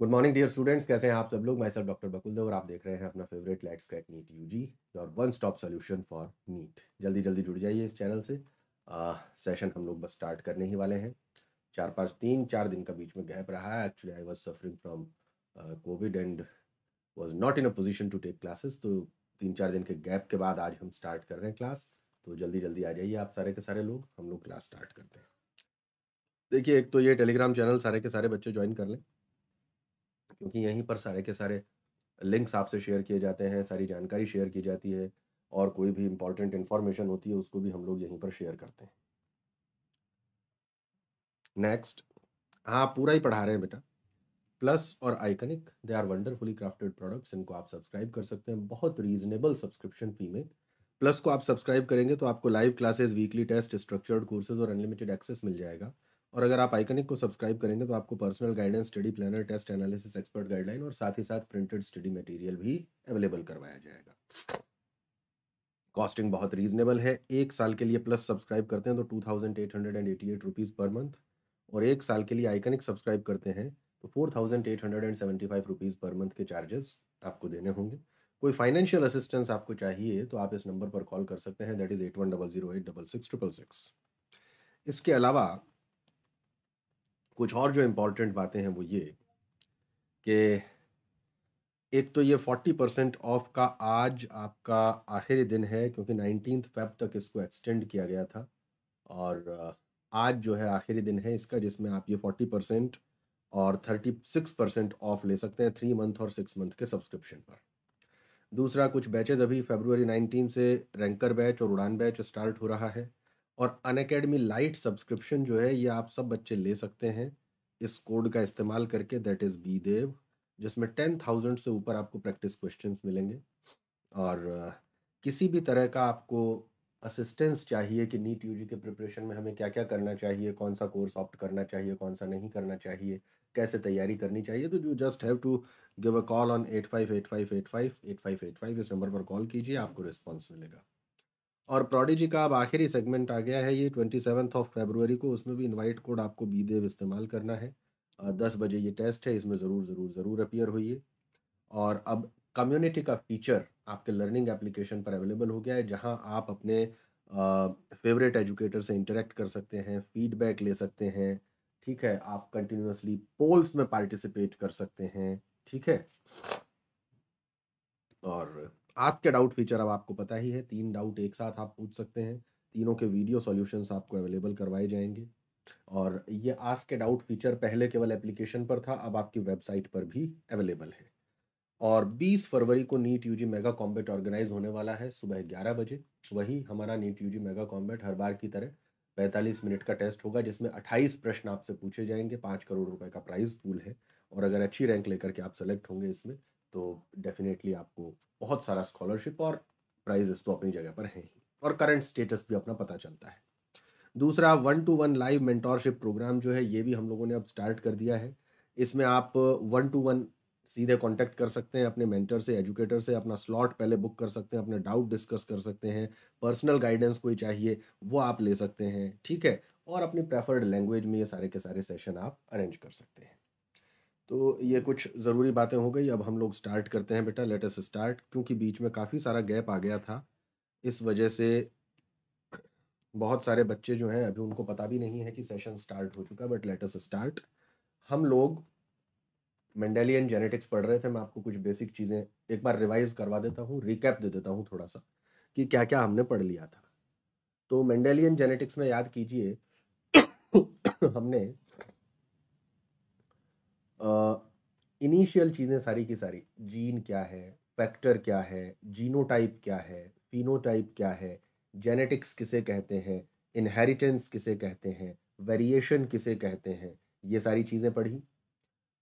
Good morning dear students कैसे हैं आप सब लोग मैं सर डॉक्टर बकुल देव और आप देख रहे हैं अपना favourite let's get NEET UG your one stop solution for NEET जल्दी जल्दी जुड़ जाइए इस चैनल से आ, सेशन हम लोग बस स्टार्ट करने ही वाले हैं चार पाँच तीन चार दिन का बीच में गैप रहा है actually I was suffering from covid and was not in a position to take classes तो तीन चार दिन के गैप के बाद आज हम स्टार्ट कर रहे हैं क्लास तो जल्दी जल्दी आ जाइए आप सारे के सारे लोग हम लोग क्लास स्टार्ट करते हैं देखिए एक तो ये टेलीग्राम चैनल सारे के सारे बच्चे ज्वाइन कर लें क्योंकि यहीं पर सारे के सारे लिंक्स आपसे शेयर किए जाते हैं सारी जानकारी शेयर की जाती है और कोई भी इंपॉर्टेंट इन्फॉर्मेशन होती है उसको भी हम लोग यहीं पर शेयर करते हैं नेक्स्ट हाँ पूरा ही पढ़ा रहे हैं बेटा प्लस और iconic they are wonderfully crafted products इनको आप सब्सक्राइब कर सकते हैं बहुत रीजनेबल सब्सक्रिप्शन फ़ी में प्लस को आप सब्सक्राइब करेंगे तो आपको live classes weekly test structured courses और अनलिमिटेड एक्सेस मिल जाएगा और अगर आप आइकनिक को सब्सक्राइब करेंगे तो आपको personal guidance study planner test analysis expert guideline और साथ ही साथ प्रिंटेड स्टडी मटेरियल भी अवेलेबल करवाया जाएगा कॉस्टिंग बहुत रीजनेबल है एक साल के लिए प्लस सब्सक्राइब करते हैं तो two thousand eight hundred and eighty eight rupees per month और एक साल के लिए आइकनिक सब्सक्राइब करते हैं तो four thousand eight hundred and seventy five rupees per month के चार्जेस आपको देने होंगे कोई फाइनेंशियल असिस्टेंस आपको चाहिए तो आप इस नंबर पर कॉल कर सकते हैं that is eight one double zero eight double six triple six इसके अलावा कुछ और जो इम्पॉर्टेंट बातें हैं वो ये कि एक तो ये फोर्टी परसेंट ऑफ का आज आपका आखिरी दिन है क्योंकि नाइनटीन फेब तक इसको एक्सटेंड किया गया था और आज जो है आखिरी दिन है इसका जिसमें आप ये फोर्टी परसेंट और थर्टी सिक्स परसेंट ऑफ ले सकते हैं थ्री मंथ और सिक्स मंथ के सब्सक्रिप्शन पर दूसरा कुछ बैचेज अभी फेबर नाइनटीन से रैंकर बैच और उड़ान बैच स्टार्ट हो रहा है और अन अकेडमी लाइट सब्सक्रिप्शन जो है ये आप सब बच्चे ले सकते हैं इस कोड का इस्तेमाल करके दैट इज़ बी देव जिसमें टेन थाउजेंड से ऊपर आपको प्रैक्टिस क्वेश्चन मिलेंगे और किसी भी तरह का आपको असिस्टेंस चाहिए कि नीट यू के प्रिपरेशन में हमें क्या क्या करना चाहिए कौन सा कोर्स ऑप्ट करना चाहिए कौन सा नहीं करना चाहिए कैसे तैयारी करनी चाहिए तो you just have to give a call on eight five eight five eight five eight five eight five इस नंबर पर कॉल कीजिए आपको रिस्पॉन्स मिलेगा और प्रोडिजी का अब आखिरी सेगमेंट आ गया है ये ट्वेंटी सेवन्थ ऑफ फेबरवरी को उसमें भी इनवाइट कोड आपको बी देव इस्तेमाल करना है हम्म। दस बजे ये टेस्ट है इसमें ज़रूर ज़रूर ज़रूर अपियर होइए और अब कम्युनिटी का फीचर आपके लर्निंग एप्लीकेशन पर अवेलेबल हो गया है जहाँ आप अपने फेवरेट एजुकेटर से इंटरेक्ट कर सकते हैं फीडबैक ले सकते हैं ठीक है आप कंटिन्यूसली पोल्स में पार्टिसिपेट कर सकते हैं ठीक है और आस्क के डाउट फीचर अब आपको पता ही है तीन डाउट एक साथ आप पूछ सकते हैं तीनों के वीडियो सॉल्यूशंस आपको अवेलेबल करवाए जाएंगे और ये आस्क के डाउट फीचर पहले केवल एप्लीकेशन पर था अब आपकी वेबसाइट पर भी अवेलेबल है और 20 फरवरी को NEET UG mega combat organise होने वाला है सुबह 11 बजे वही हमारा नीट यूजी मेगा कॉम्बेट हर बार की तरह 45 मिनट का टेस्ट होगा जिसमें 28 प्रश्न आपसे पूछे जाएंगे पाँच करोड़ रुपए का प्राइज पूल है और अगर अच्छी रैंक लेकर के आप सेलेक्ट होंगे इसमें तो डेफिनेटली आपको बहुत सारा स्कॉलरशिप और प्राइजेस तो अपनी जगह पर हैं ही और करंट स्टेटस भी अपना पता चलता है दूसरा one to one live mentorship programme जो है ये भी हम लोगों ने अब स्टार्ट कर दिया है इसमें आप वन टू वन सीधे कांटेक्ट कर सकते हैं अपने मेंटर से एजुकेटर से अपना स्लॉट पहले बुक कर सकते हैं अपने डाउट डिस्कस कर सकते हैं पर्सनल गाइडेंस कोई चाहिए वो आप ले सकते हैं ठीक है और अपनी प्रेफर्ड लैंग्वेज में ये सारे के सारे सेशन आप अरेंज कर सकते हैं तो ये कुछ ज़रूरी बातें हो गई अब हम लोग स्टार्ट करते हैं बेटा लेट अस स्टार्ट क्योंकि बीच में काफ़ी सारा गैप आ गया था इस वजह से बहुत सारे बच्चे जो हैं अभी उनको पता भी नहीं है कि सेशन स्टार्ट हो चुका बट लेट अस स्टार्ट हम लोग मैंडेलियन जेनेटिक्स पढ़ रहे थे मैं आपको कुछ बेसिक चीज़ें एक बार रिवाइज करवा देता हूँ रिकैप दे देता हूँ थोड़ा सा कि क्या क्या हमने पढ़ लिया था तो मैंडेलियन जेनेटिक्स में याद कीजिए हमने इनिशियल चीज़ें सारी की सारी जीन क्या है फैक्टर क्या है जीनोटाइप क्या है फिनोटाइप क्या है जेनेटिक्स किसे कहते हैं इनहेरिटेंस किसे कहते हैं वेरिएशन किसे कहते हैं ये सारी चीज़ें पढ़ी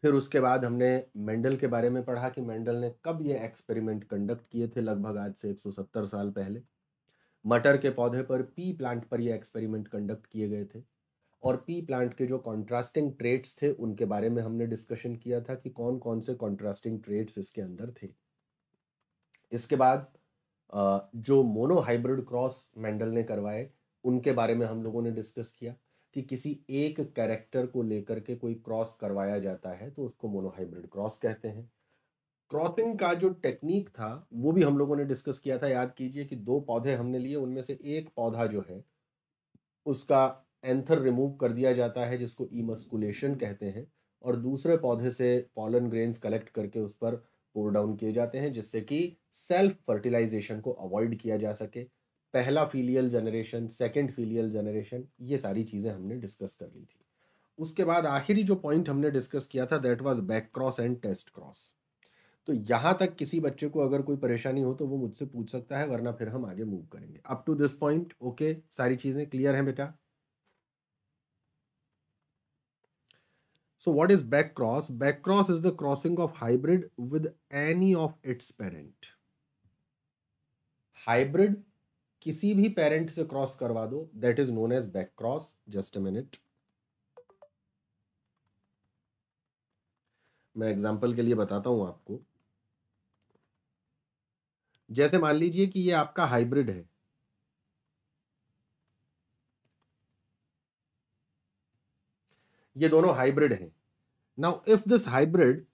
फिर उसके बाद हमने मेंडल के बारे में पढ़ा कि मेंडल ने कब ये एक्सपेरिमेंट कंडक्ट किए थे लगभग आज से 170 साल पहले मटर के पौधे पर पी प्लांट पर ये एक्सपेरिमेंट कंडक्ट किए गए थे और पी प्लांट के जो कॉन्ट्रास्टिंग ट्रेड्स थे उनके बारे में हमने डिस्कशन किया था कि कौन कौन से कॉन्ट्रास्टिंग ट्रेड्स इसके अंदर थे इसके बाद जो मोनो हाइब्रिड क्रॉस मेंडल ने करवाए उनके बारे में हम लोगों ने डिस्कस किया कि किसी एक कैरेक्टर को लेकर के कोई क्रॉस करवाया जाता है तो उसको मोनोहाइब्रिड क्रॉस कहते हैं क्रॉसिंग का जो टेक्निक था वो भी हम लोगों ने डिस्कस किया था याद कीजिए कि दो पौधे हमने लिए उनमें से एक पौधा जो है उसका एंथर रिमूव कर दिया जाता है जिसको ईमस्कुलेशन कहते हैं और दूसरे पौधे से पॉलन ग्रेन्स कलेक्ट करके उस पर पोर डाउन किए जाते हैं जिससे कि सेल्फ फर्टिलाइजेशन को अवॉइड किया जा सके पहला filial generation second filial generation ये सारी चीज़ें हमने डिस्कस कर ली थी उसके बाद आखिरी जो पॉइंट हमने डिस्कस किया था that was back cross and test cross तो यहाँ तक किसी बच्चे को अगर कोई परेशानी हो तो वो मुझसे पूछ सकता है वरना फिर हम आगे मूव करेंगे up to this point okay सारी चीज़ें क्लियर हैं बेटा So what is back cross? Back cross is the crossing of hybrid with any of its parent. Hybrid किसी भी पेरेंट से क्रॉस करवा दो that is known as back cross just a minute मैं एग्जांपल के लिए बताता हूं आपको जैसे मान लीजिए कि ये आपका हाइब्रिड है ये दोनों हाइब्रिड हैं now if this hybrid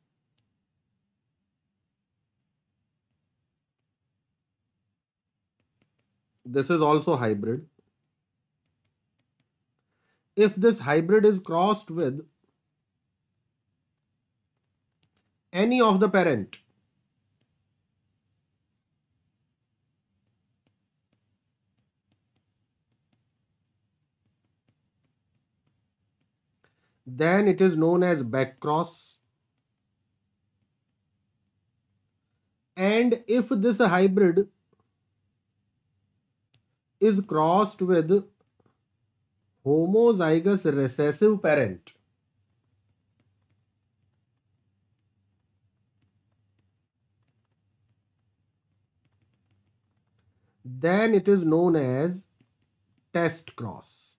this is also hybrid if this hybrid is crossed with any of the parent then it is known as back cross, and if this hybrid is crossed with homozygous recessive parent then it is known as test cross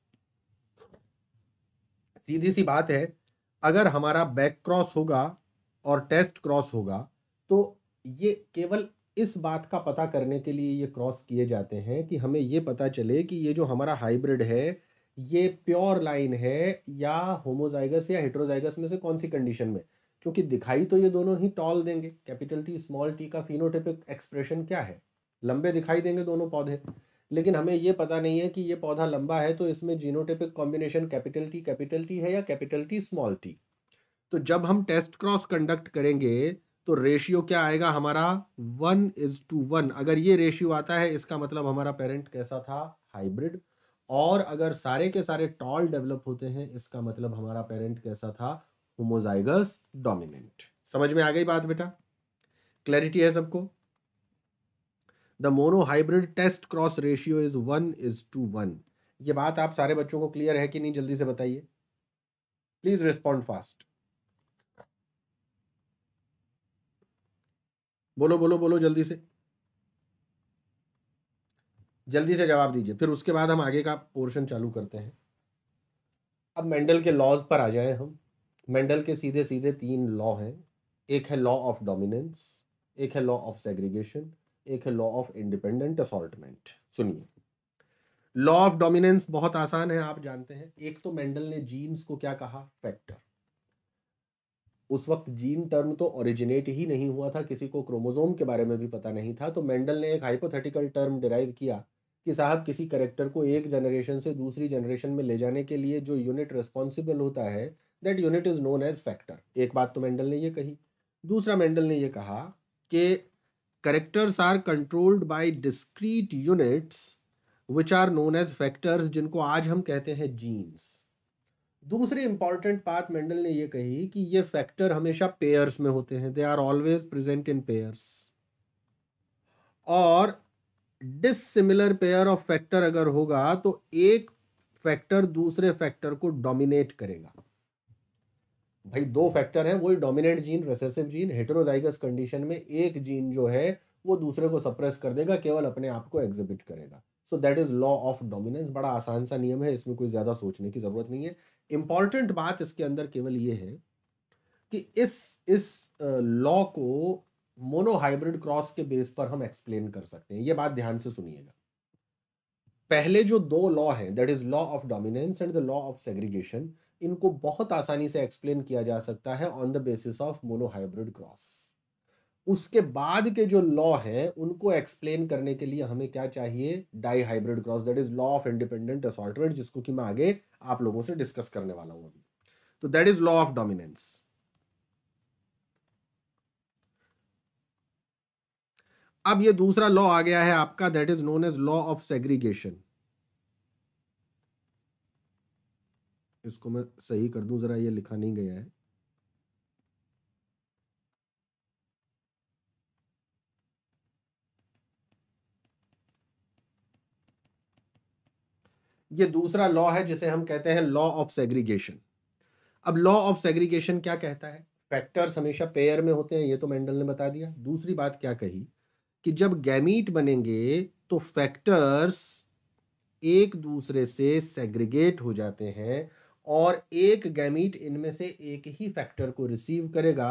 सीधी सी बात है अगर हमारा back cross होगा और test cross होगा तो ये केवल इस बात का पता करने के लिए ये क्रॉस किए जाते हैं कि हमें ये पता चले कि ये जो हमारा हाइब्रिड है ये प्योर लाइन है या होमोजाइगस या हेट्रोजाइगस में से कौन सी कंडीशन में क्योंकि दिखाई तो ये दोनों ही टॉल देंगे कैपिटल टी स्मॉल टी का फिनोटिपिक एक्सप्रेशन क्या है लंबे दिखाई देंगे दोनों पौधे लेकिन हमें ये पता नहीं है कि ये पौधा लंबा है तो इसमें genotypic combination capital T capital T है या कैपिटल टी स्मॉल टी तो जब हम टेस्ट क्रॉस कंडक्ट करेंगे तो रेशियो क्या आएगा हमारा वन इज टू वन अगर ये रेशियो आता है इसका मतलब हमारा पेरेंट कैसा था हाइब्रिड और अगर सारे के सारे टॉल डेवलप होते हैं इसका मतलब हमारा पेरेंट कैसा था होमोजाइगस डोमिनेंट समझ में आ गई बात बेटा क्लैरिटी है सबको the hybrid test cross ratio is one is to one ये बात आप सारे बच्चों को क्लियर है कि नहीं जल्दी से बताइए प्लीज रिस्पॉन्ड फास्ट बोलो बोलो बोलो जल्दी से जल्दी से जवाब दीजिए फिर उसके बाद हम आगे का पोर्शन चालू करते हैं अब मेंडल के लॉज पर आ जाए हम मेंडल के सीधे सीधे तीन लॉ हैं एक है लॉ ऑफ डोमिनेंस एक है लॉ ऑफ सेग्रीगेशन एक है लॉ ऑफ इंडिपेंडेंट असॉल्टमेंट सुनिए लॉ ऑफ डोमिनेंस बहुत आसान है आप जानते हैं एक तो मेंडल ने जीन्स को क्या कहा फैक्टर उस वक्त जीन टर्म तो ओरिजिनेट ही नहीं हुआ था किसी को क्रोमोजोम के बारे में भी पता नहीं था तो मेंडल ने एक हाइपोथेटिकल टर्म डिराइव किया कि साहब किसी करेक्टर को एक जनरेशन से दूसरी जनरेशन में ले जाने के लिए जो यूनिट रिस्पॉन्सिबल होता है that unit is known as factor एक बात तो मेंडल ने ये कही दूसरा मेंडल ने ये कहा कि characters are controlled by discrete units which are known as factors जिनको आज हम कहते हैं जीन्स दूसरी इंपॉर्टेंट बात मेंडल ने ये कही कि ये फैक्टर हमेशा पेयर्स में होते हैं they are always present in pairs और डिसिमिलर पेयर ऑफ फैक्टर अगर होगा तो एक फैक्टर दूसरे फैक्टर को डोमिनेट करेगा भाई दो फैक्टर हैं वही dominant gene recessive gene heterozygous condition में एक जीन जो है वो दूसरे को सप्रेस कर देगा केवल अपने आप को एग्जिबिट करेगा so that is law of dominance बड़ा आसान सा नियम है इसमें कोई ज़्यादा सोचने की ज़रूरत नहीं है इंपॉर्टेंट बात इसके अंदर केवल ये है कि इस इस लॉ को मोनोहाइब्रिड क्रॉस के बेस पर हम एक्सप्लेन कर सकते हैं ये बात ध्यान से सुनिएगा पहले जो दो लॉ है that is law of dominance and the law of segregation इनको बहुत आसानी से एक्सप्लेन किया जा सकता है on the basis of monohybrid cross उसके बाद के जो लॉ हैं उनको एक्सप्लेन करने के लिए हमें क्या चाहिए dihybrid cross that is law of independent assortment जिसको कि मैं आगे आप लोगों से डिस्कस करने वाला हूं अभी तो that is law of dominance अब ये दूसरा लॉ आ गया है आपका that is known as law of segregation इसको मैं सही कर दूं ज़रा ये लिखा नहीं गया है ये दूसरा लॉ है जिसे हम कहते हैं लॉ ऑफ सेग्रीगेशन अब लॉ ऑफ सेग्रीगेशन क्या कहता है फैक्टर्स हमेशा पेयर में होते हैं ये तो मेंडल ने बता दिया दूसरी बात क्या कही कि जब गैमीट बनेंगे तो फैक्टर्स एक दूसरे से सेग्रीगेट हो जाते हैं और एक गैमीट इनमें से एक ही फैक्टर को रिसीव करेगा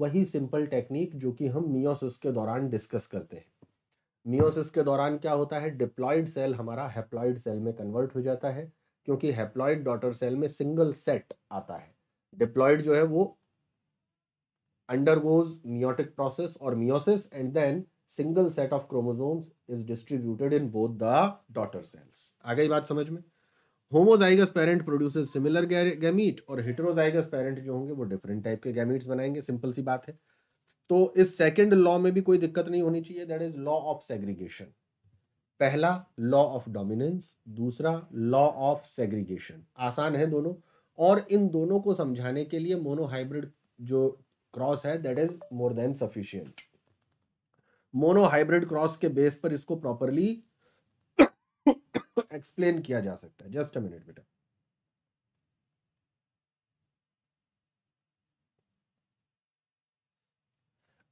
वही सिंपल टेक्निक जो कि हम मियोसिस के दौरान डिस्कस करते हैं मियोसिस के दौरान क्या होता है डिप्लॉयड सेल हमारा हेप्लॉयड सेल में कन्वर्ट हो जाता है क्योंकि हेप्लॉयड डॉटर सेल में सिंगल सेट आता है डिप्लॉयड जो है वो अंडरगोज मियोटिक प्रोसेस और meiosis and then single set of chromosomes is distributed in both the daughter cells आ गई बात समझ में homozygous parent produces similar gamete और हिटरोजाइगस पेरेंट जो होंगे वो डिफरेंट टाइप के गैमीट्स बनाएंगे सिंपल सी बात है तो इस सेकेंड लॉ में भी कोई दिक्कत नहीं होनी चाहिए that is law of segregation पहला लॉ ऑफ डोमिनेंस दूसरा लॉ ऑफ सेग्रीगेशन आसान है दोनों और इन दोनों को समझाने के लिए मोनोहाइब्रिड जो क्रॉस है that is more than sufficient monohybrid cross के बेस पर इसको प्रॉपरली एक्सप्लेन किया जा सकता है जस्ट अ मिनट बेटा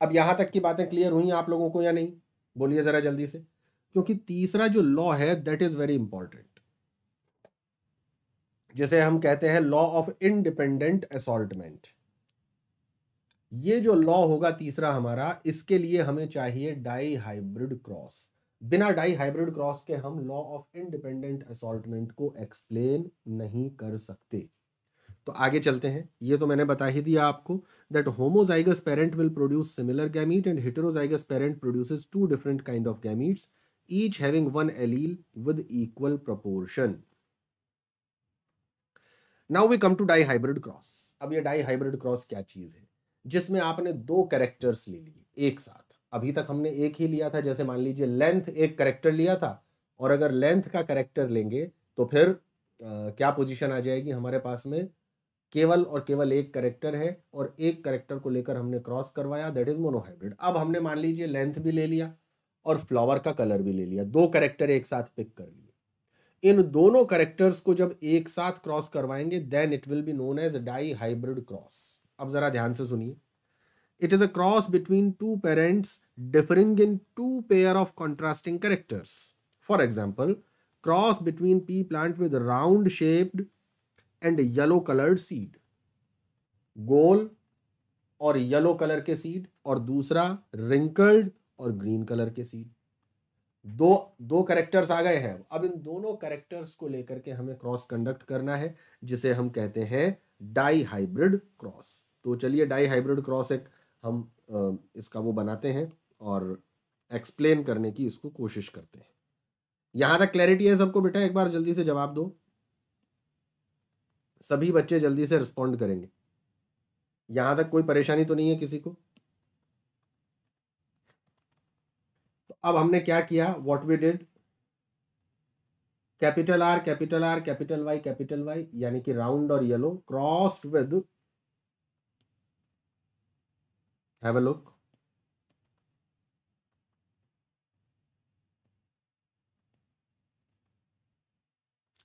अब यहां तक की बातें क्लियर हुई आप लोगों को या नहीं बोलिए जरा जल्दी से क्योंकि तीसरा जो लॉ है दैट इज वेरी इंपॉर्टेंट जिसे हम कहते हैं लॉ ऑफ इंडिपेंडेंट असोल्टमेंट ये जो लॉ होगा तीसरा हमारा इसके लिए हमें चाहिए डाई हाइब्रिड क्रॉस बिना डाई हाइब्रिड क्रॉस के हम लॉ ऑफ इंडिपेंडेंट असॉल्टमेंट को एक्सप्लेन नहीं कर सकते तो आगे चलते हैं ये तो मैंने बता ही दिया आपको that homozygous parent will produce similar gamete and heterozygous parent produces two different kind of gametes each having one allele with equal proportion now we come to dihybrid cross अब ये डाई हाइब्रिड क्रॉस क्या चीज है जिसमें आपने दो characters ले लिए एक साथ अभी तक हमने एक ही लिया था जैसे मान लीजिए लेंथ एक करेक्टर लिया था और अगर लेंथ का करेक्टर लेंगे तो फिर आ, क्या पोजीशन आ जाएगी हमारे पास में केवल और केवल एक करेक्टर है और एक करेक्टर को लेकर हमने क्रॉस करवाया दैट इज मोनोहाइब्रिड अब हमने मान लीजिए लेंथ भी ले लिया और फ्लावर का कलर भी ले लिया दो करेक्टर एक साथ पिक कर लिए इन दोनों करेक्टर्स को जब एक साथ क्रॉस करवाएंगे then it will be known as dihybrid cross अब जरा ध्यान से सुनिए It is a cross between two parents differing in two pair of contrasting characters. For example, cross between pea plant with round shaped and yellow colored seed. गोल और yellow colour के seed और दूसरा wrinkled और green colour के seed दो दो characters आ गए हैं अब इन दोनों करेक्टर्स को लेकर के हमें क्रॉस कंडक्ट करना है जिसे हम कहते हैं डाई हाइब्रिड क्रॉस तो चलिए डाई हाइब्रिड क्रॉस एक हम इसका वो बनाते हैं और एक्सप्लेन करने की इसको कोशिश करते हैं यहां तक क्लैरिटी है सबको बेटा एक बार जल्दी से जवाब दो सभी बच्चे जल्दी से रिस्पॉन्ड करेंगे यहां तक कोई परेशानी तो नहीं है किसी को तो अब हमने क्या किया what we did capital R capital R capital Y capital Y यानी कि राउंड और yellow crossed with Have a look.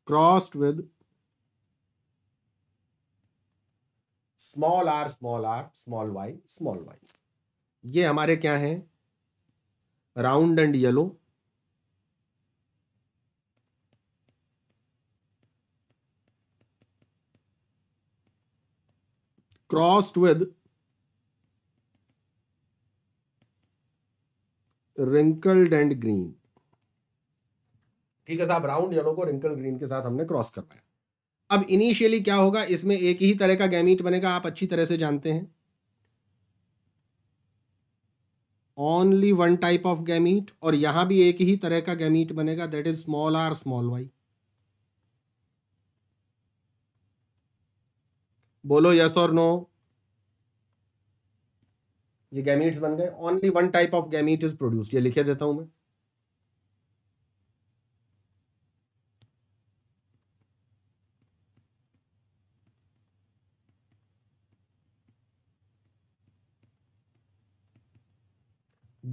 Crossed with small R small R small Y small Y ये हमारे क्या हैं round and yellow crossed with wrinkled and green ठीक है साहब राउंड येलो को रिंकल ग्रीन के साथ हमने क्रॉस करवाया अब इनिशियली क्या होगा इसमें एक ही तरह का गैमीट बनेगा आप अच्छी तरह से जानते हैं only one type of gamete और यहां भी एक ही तरह का गैमीट बनेगा that is small R small Y बोलो यस और नो ये गैमीट्स बन गए only one type of gamete is produced ये लिखे देता हूं मैं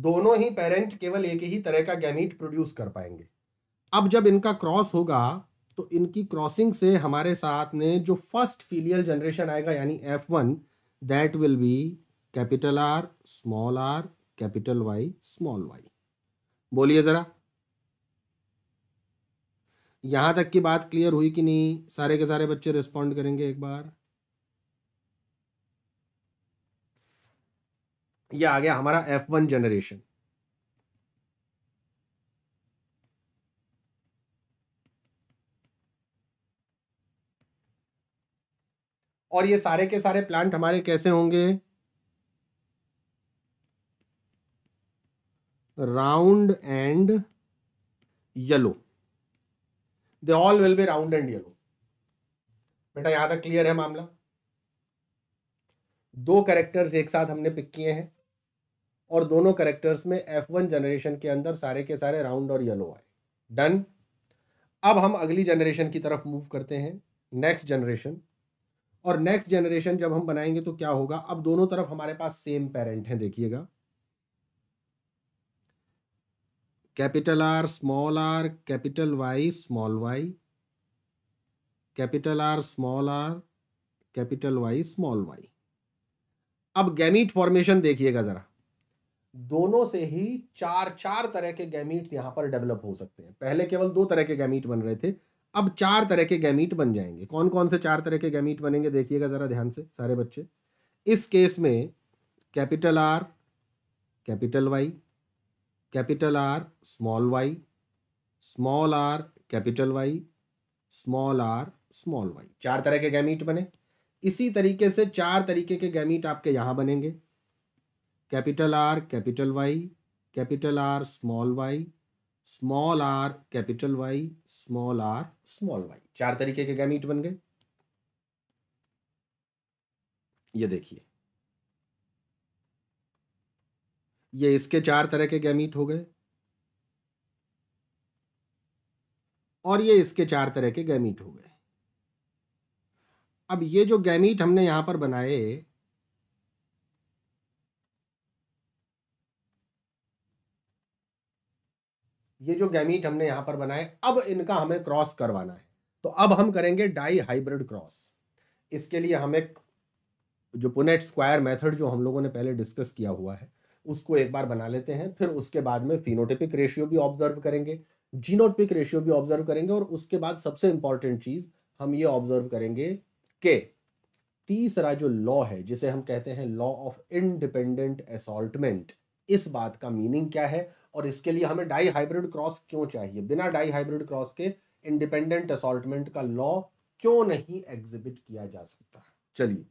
दोनों ही पेरेंट केवल एक ही तरह का गैमीट प्रोड्यूस कर पाएंगे अब जब इनका क्रॉस होगा तो इनकी क्रॉसिंग से हमारे साथ में जो फर्स्ट फीलियल जनरेशन आएगा यानी F one that will be capital R small R capital Y small Y बोलिए ज़रा यहां तक की बात क्लियर हुई कि नहीं सारे के सारे बच्चे रिस्पॉन्ड करेंगे एक बार ये आ गया हमारा एफ वन जनरेशन और ये सारे के सारे प्लांट हमारे कैसे होंगे round and yellow they all will be round and yellow बेटा यहां तक क्लियर है मामला दो करेक्टर्स एक साथ हमने पिक किए हैं और दोनों करेक्टर्स में एफ वन जनरेशन के अंदर सारे के सारे राउंड और येलो आए डन अब हम अगली जनरेशन की तरफ मूव करते हैं नेक्स्ट जनरेशन और नेक्स्ट जनरेशन जब हम बनाएंगे तो क्या होगा अब दोनों तरफ हमारे पास सेम पेरेंट हैं देखिएगा capital R small R capital Y small Y capital R small R capital Y small Y अब गैमीट फॉर्मेशन देखिएगा जरा दोनों से ही चार चार तरह के गैमीट्स यहां पर डेवलप हो सकते हैं पहले केवल दो तरह के गैमीट बन रहे थे अब चार तरह के गैमीट बन जाएंगे कौन कौन से चार तरह के गैमीट बनेंगे देखिएगा जरा ध्यान से सारे बच्चे इस केस में capital R capital Y capital R small Y small R capital Y small R small Y चार तरह के गैमीट बने इसी तरीके से चार तरीके के गैमीट आपके यहां बनेंगे capital R capital Y capital R small Y small R capital Y small R small Y चार तरीके के गैमीट बन गए ये देखिए ये इसके चार तरह के गैमीट हो गए और ये इसके चार तरह के गैमीट हो गए अब ये जो गैमीट हमने यहां पर बनाए ये जो गैमीट हमने यहां पर बनाए अब इनका हमें क्रॉस करवाना है तो अब हम करेंगे डाई हाइब्रिड क्रॉस इसके लिए हमें जो पुनेट स्क्वायर मेथड जो हम लोगों ने पहले डिस्कस किया हुआ है उसको एक बार बना लेते हैं फिर उसके बाद में फिनोटिपिक रेशियो भी ऑब्जर्व करेंगे जीनोटिपिक रेशियो भी ऑब्जर्व करेंगे और उसके बाद सबसे इंपॉर्टेंट चीज़ हम ये ऑब्जर्व करेंगे कि तीसरा जो लॉ है जिसे हम कहते हैं लॉ ऑफ इनडिपेंडेंट असॉल्टमेंट इस बात का मीनिंग क्या है और इसके लिए हमें डाई हाइब्रिड क्रॉस क्यों चाहिए बिना डाई हाइब्रिड क्रॉस के इंडिपेंडेंट असॉल्टमेंट का लॉ क्यों नहीं एग्जिबिट किया जा सकता चलिए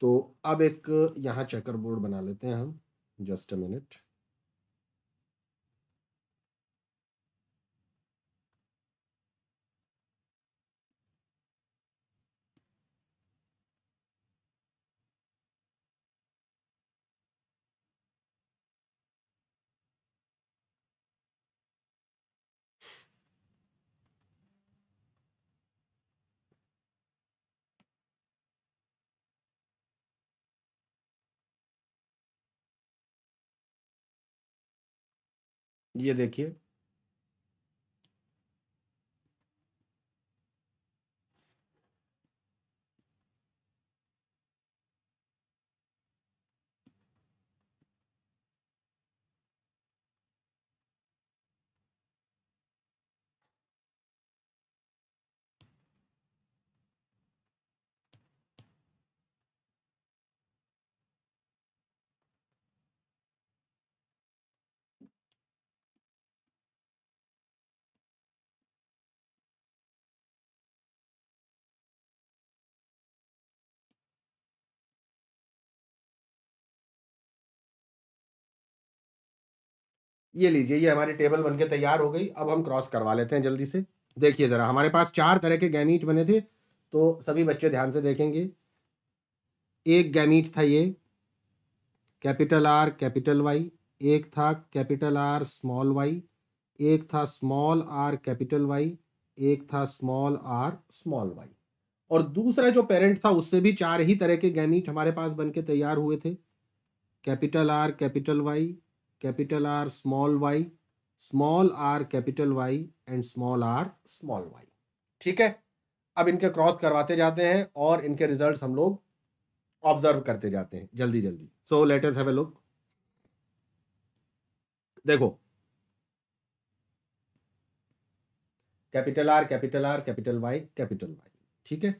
तो अब एक यहाँ चेकर बोर्ड बना लेते हैं हम जस्ट अ मिनट ये देखिए ये लीजिए ये हमारी टेबल बनके तैयार हो गई अब हम क्रॉस करवा लेते हैं जल्दी से देखिए ज़रा हमारे पास चार तरह के गैमीट बने थे तो सभी बच्चे ध्यान से देखेंगे एक गैमीट था ये कैपिटल आर कैपिटल वाई एक था कैपिटल आर स्मॉल वाई एक था स्मॉल आर कैपिटल वाई एक था स्मॉल आर स्मॉल वाई और दूसरा जो पेरेंट था उससे भी चार ही तरह के गैमीट हमारे पास बन के तैयार हुए थे capital R capital Y capital R small y small r capital y and small r small y ठीक है अब इनके क्रॉस करवाते जाते हैं और इनके रिजल्ट हम लोग ऑब्जर्व करते जाते हैं जल्दी जल्दी so let us have a look देखो capital R capital R capital Y capital Y ठीक है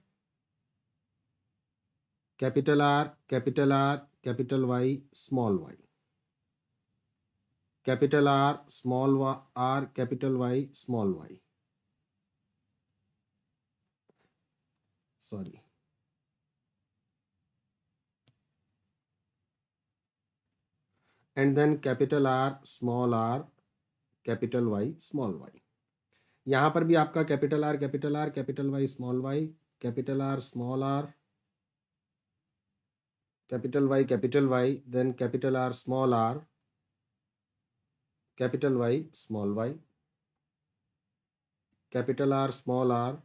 capital R capital R capital Y small Y capital R small R capital Y small Y sorry and then capital R small R capital Y small Y यहां पर भी आपका capital R capital R capital Y small Y capital R small R capital Y capital Y then capital R small R capital Y, small y, capital R, small r,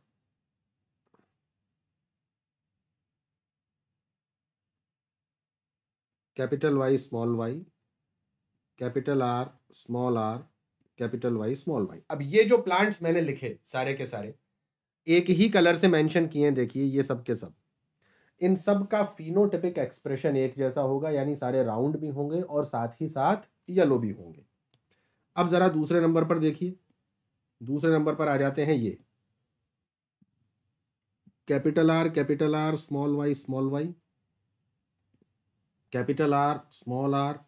capital Y, small y, capital R, small r, capital Y, small y. अब ये जो plants मैंने लिखे सारे के सारे एक ही colour से मेंशन किए देखिए ये सब के सब इन सब का फिनोटिपिक एक्सप्रेशन एक जैसा होगा यानी सारे राउंड भी होंगे और साथ ही साथ येलो भी होंगे अब ज़रा दूसरे नंबर पर देखिए दूसरे नंबर पर आ जाते हैं ये capital R capital R small Y small Y capital R small R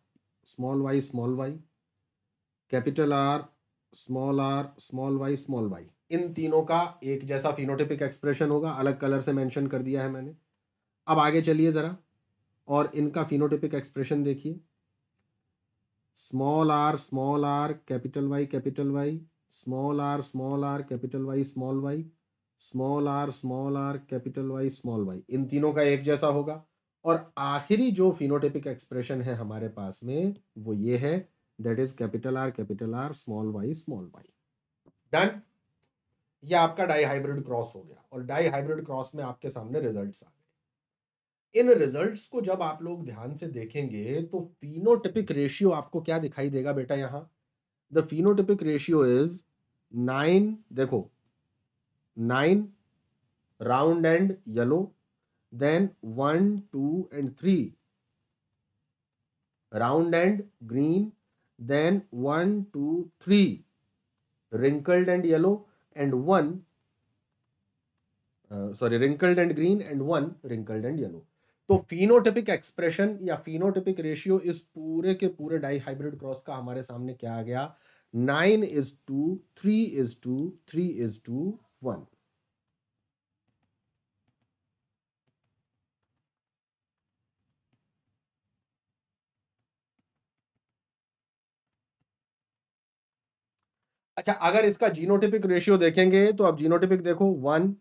small Y small Y capital R small R small Y small Y इन तीनों का एक जैसा फिनोटिपिक एक्सप्रेशन होगा अलग कलर से मेंशन कर दिया है मैंने अब आगे चलिए ज़रा और इनका फिनोटिपिक एक्सप्रेशन देखिए small R small R capital Y capital Y small R small R capital Y small Y small R small R capital Y small Y इन तीनों का एक जैसा होगा और आखिरी जो फिनोटिपिक एक्सप्रेशन है हमारे पास में वो ये है that is capital R capital R small Y small Y done ये आपका डाई हाइब्रिड क्रॉस हो गया और डाई हाइब्रिड क्रॉस में आपके सामने रिजल्ट्स आ इन रिजल्ट्स को जब आप लोग ध्यान से देखेंगे तो फिनोटिपिक रेशियो आपको क्या दिखाई देगा बेटा यहाँ the phenotypic ratio is nine देखो nine round and yellow then one two and three round and green then one two three wrinkled and yellow and one sorry wrinkled and green and one wrinkled and yellow तो phenotypic expression या phenotypic ratio इस पूरे के पूरे die dihybrid cross का हमारे सामने क्या आ गया nine is to three is to three is to one अच्छा अगर इसका जीनोटिपिक रेशियो देखेंगे तो आप जीनोटिपिक देखो वन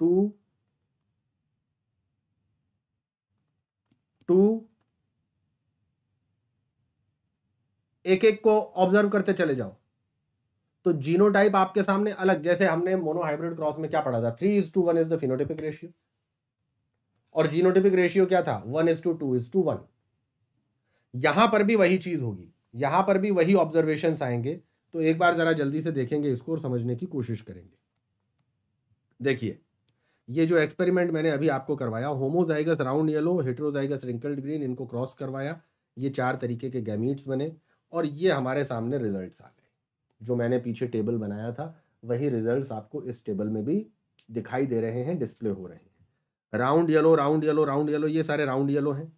टू टू एक एक को ऑब्जर्व करते चले जाओ तो जीनोटाइप आपके सामने अलग जैसे हमने मोनोहाइब्रिड क्रॉस में क्या पढ़ा था three is to one is the phenotypic ratio और जीनोटिपिक रेशियो क्या था one is to two is to one यहां पर भी वही चीज होगी यहां पर भी वही ऑब्जर्वेशन आएंगे तो एक बार जरा जल्दी से देखेंगे इसको और समझने की कोशिश करेंगे देखिए ये जो एक्सपेरिमेंट मैंने अभी आपको करवाया homozygous round yellow heterozygous wrinkled green इनको क्रॉस करवाया ये चार तरीके के गैमीट्स बने और ये हमारे सामने रिजल्ट्स आ गए जो मैंने पीछे टेबल बनाया था वही रिजल्ट्स आपको इस टेबल में भी दिखाई दे रहे हैं डिस्प्ले हो रहे हैं round yellow round yellow round yellow ये सारे राउंड येलो हैं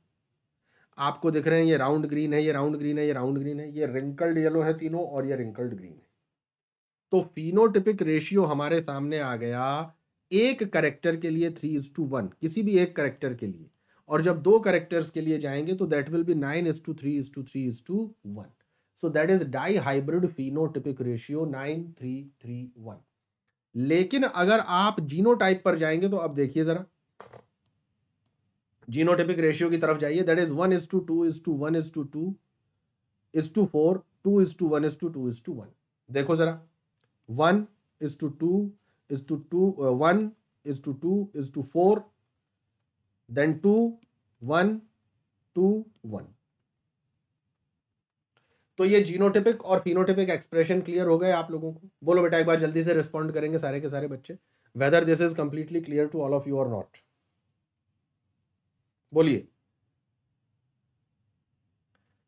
आपको दिख रहे हैं ये राउंड ग्रीन है ये राउंड ग्रीन है ये राउंड ग्रीन है ये रिंकल्ड येलो है तीनों और ये रिंकल्ड ग्रीन है तो फिनोटिपिक रेशियो हमारे सामने आ गया एक करेक्टर के लिए थ्री इज टू वन किसी भी एक करेक्टर के लिए और जब दो करेक्टर्स के लिए जाएंगे तो that will be nine is to three is to three is to one so that is dihybrid phenotypic ratio nine three three one लेकिन अगर आप जीनोटाइप पर जाएंगे तो अब देखिए जरा जीनोटिपिक रेशियो की तरफ जाइए that is one is to two is to one is to two is to four two is to one is to two is to one देखो जरा one is to two is to two uh, one is to two is to four then two one two one तो ये genotypic और phenotypic expression clear हो गए आप लोगों को बोलो बेटा एक बार जल्दी से रिस्पॉन्ड करेंगे सारे के सारे बच्चे whether this is completely clear to all of you और नॉट बोलिए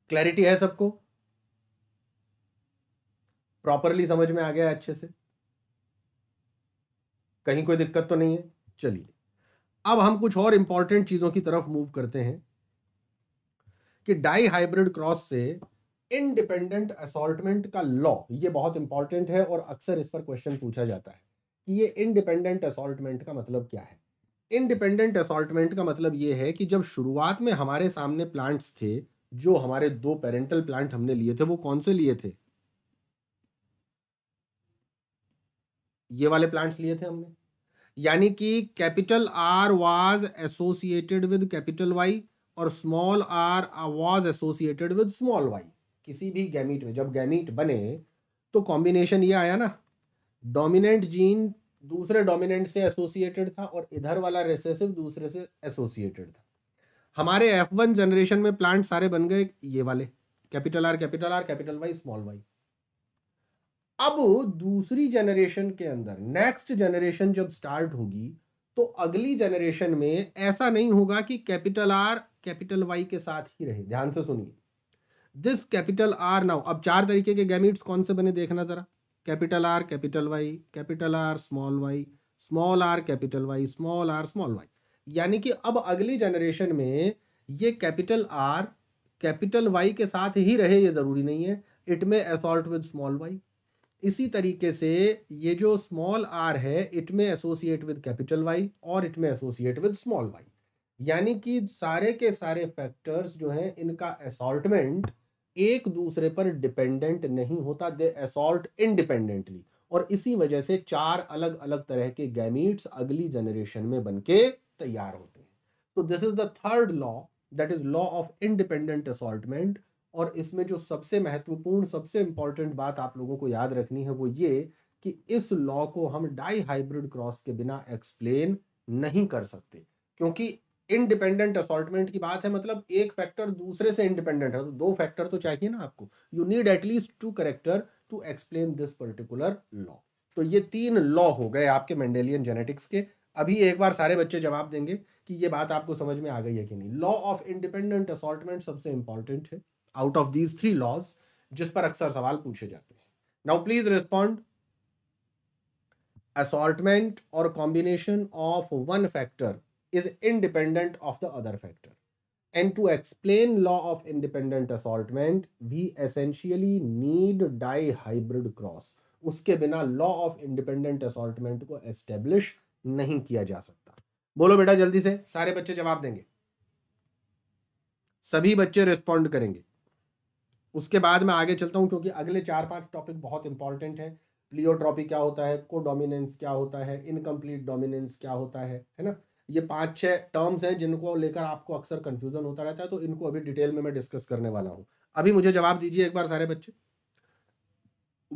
क्लैरिटी है सबको प्रॉपरली समझ में आ गया अच्छे से कहीं कोई दिक्कत तो नहीं है चलिए अब हम कुछ और इंपॉर्टेंट चीज़ों की तरफ मूव करते हैं कि डाई हाइब्रिड क्रॉस से इनडिपेंडेंट असॉल्टमेंट का लॉ ये बहुत इंपॉर्टेंट है और अक्सर इस पर क्वेश्चन पूछा जाता है कि ये इनडिपेंडेंट असॉल्टमेंट का मतलब क्या है इनडिपेंडेंट असॉल्टमेंट का मतलब ये है कि जब शुरुआत में हमारे सामने प्लांट्स थे जो हमारे दो पेरेंटल प्लांट हमने लिए थे वो कौन से लिए थे ये वाले प्लांट्स लिए थे हमने यानी कि capital R was associated with capital Y और small R was associated with small Y किसी भी गैमीट में जब गैमीट बने तो कॉम्बिनेशन ये आया ना डोमिनेंट जीन दूसरे डोमिनेंट से एसोसिएटेड था और इधर वाला रेसेसिव दूसरे से एसोसिएटेड था हमारे एफ वन जनरेशन में प्लांट सारे बन गए ये वाले capital R capital R capital Y small Y अब दूसरी जनरेशन के अंदर नेक्स्ट जनरेशन जब स्टार्ट होगी तो अगली जनरेशन में ऐसा नहीं होगा कि कैपिटल आर कैपिटल वाई के साथ ही रहे ध्यान से सुनिए दिस कैपिटल आर नाउ अब चार तरीके के गैमिट्स कौन से बने देखना जरा capital R capital Y capital R small Y small R capital Y small R small Y यानी कि अब अगली जनरेशन में ये कैपिटल आर कैपिटल वाई के साथ ही रहे ये ज़रूरी नहीं है इट में असॉल्ट विद स्मॉल वाई इसी तरीके से ये जो स्मॉल आर है it may associate with capital Y और it may associate with small Y यानी कि सारे के सारे फैक्टर्स जो हैं इनका असॉल्टमेंट एक दूसरे पर डिपेंडेंट नहीं होता दे असॉल्ट इनडिपेंडेंटली और इसी वजह से चार अलग अलग तरह के गैमीट्स अगली जनरेशन में बनके तैयार होते हैं तो this is the third law that is law of independent assortment और इसमें जो सबसे महत्वपूर्ण सबसे इंपॉर्टेंट बात आप लोगों को याद रखनी है वो ये कि इस लॉ को हम डाई हाइब्रिड क्रॉस के बिना एक्सप्लेन नहीं कर सकते क्योंकि इनडिपेंडेंट असॉल्टमेंट की बात है मतलब एक फैक्टर दूसरे से इंडिपेंडेंट है तो दो फैक्टर तो चाहिए ना आपको you need at least two character to explain this particular law तो ये तीन लॉ हो गए आपके मेंडेलियन जेनेटिक्स के अभी एक बार सारे बच्चे जवाब देंगे कि ये बात आपको समझ में आ गई है कि नहीं लॉ ऑफ इंडिपेंडेंट असॉल्टमेंट सबसे इंपॉर्टेंट है out of these three laws जिस पर अक्सर सवाल पूछे जाते हैं नाउ प्लीज रिस्पॉन्ड असॉल्टमेंट और combination of one factor is independent of the other factor and to explain law of independent assortment we essentially need dihybrid cross उसके बिना लॉ ऑफ इंडिपेंडेंट असॉल्टमेंट को एस्टेब्लिश नहीं किया जा सकता बोलो बेटा जल्दी से सारे बच्चे जवाब देंगे सभी बच्चे रिस्पॉन्ड करेंगे उसके बाद मैं आगे चलता हूँ क्योंकि अगले चार पांच टॉपिक बहुत इंपॉर्टेंट है प्लियोट्रॉपी क्या होता है कोडोमिनेंस क्या होता है इनकम्प्लीट डोमिनेंस क्या होता है है ना ये पांच छह टर्म्स हैं जिनको लेकर आपको अक्सर कंफ्यूजन होता रहता है तो इनको अभी डिटेल में मैं डिस्कस करने वाला हूँ अभी मुझे जवाब दीजिए एक बार सारे बच्चे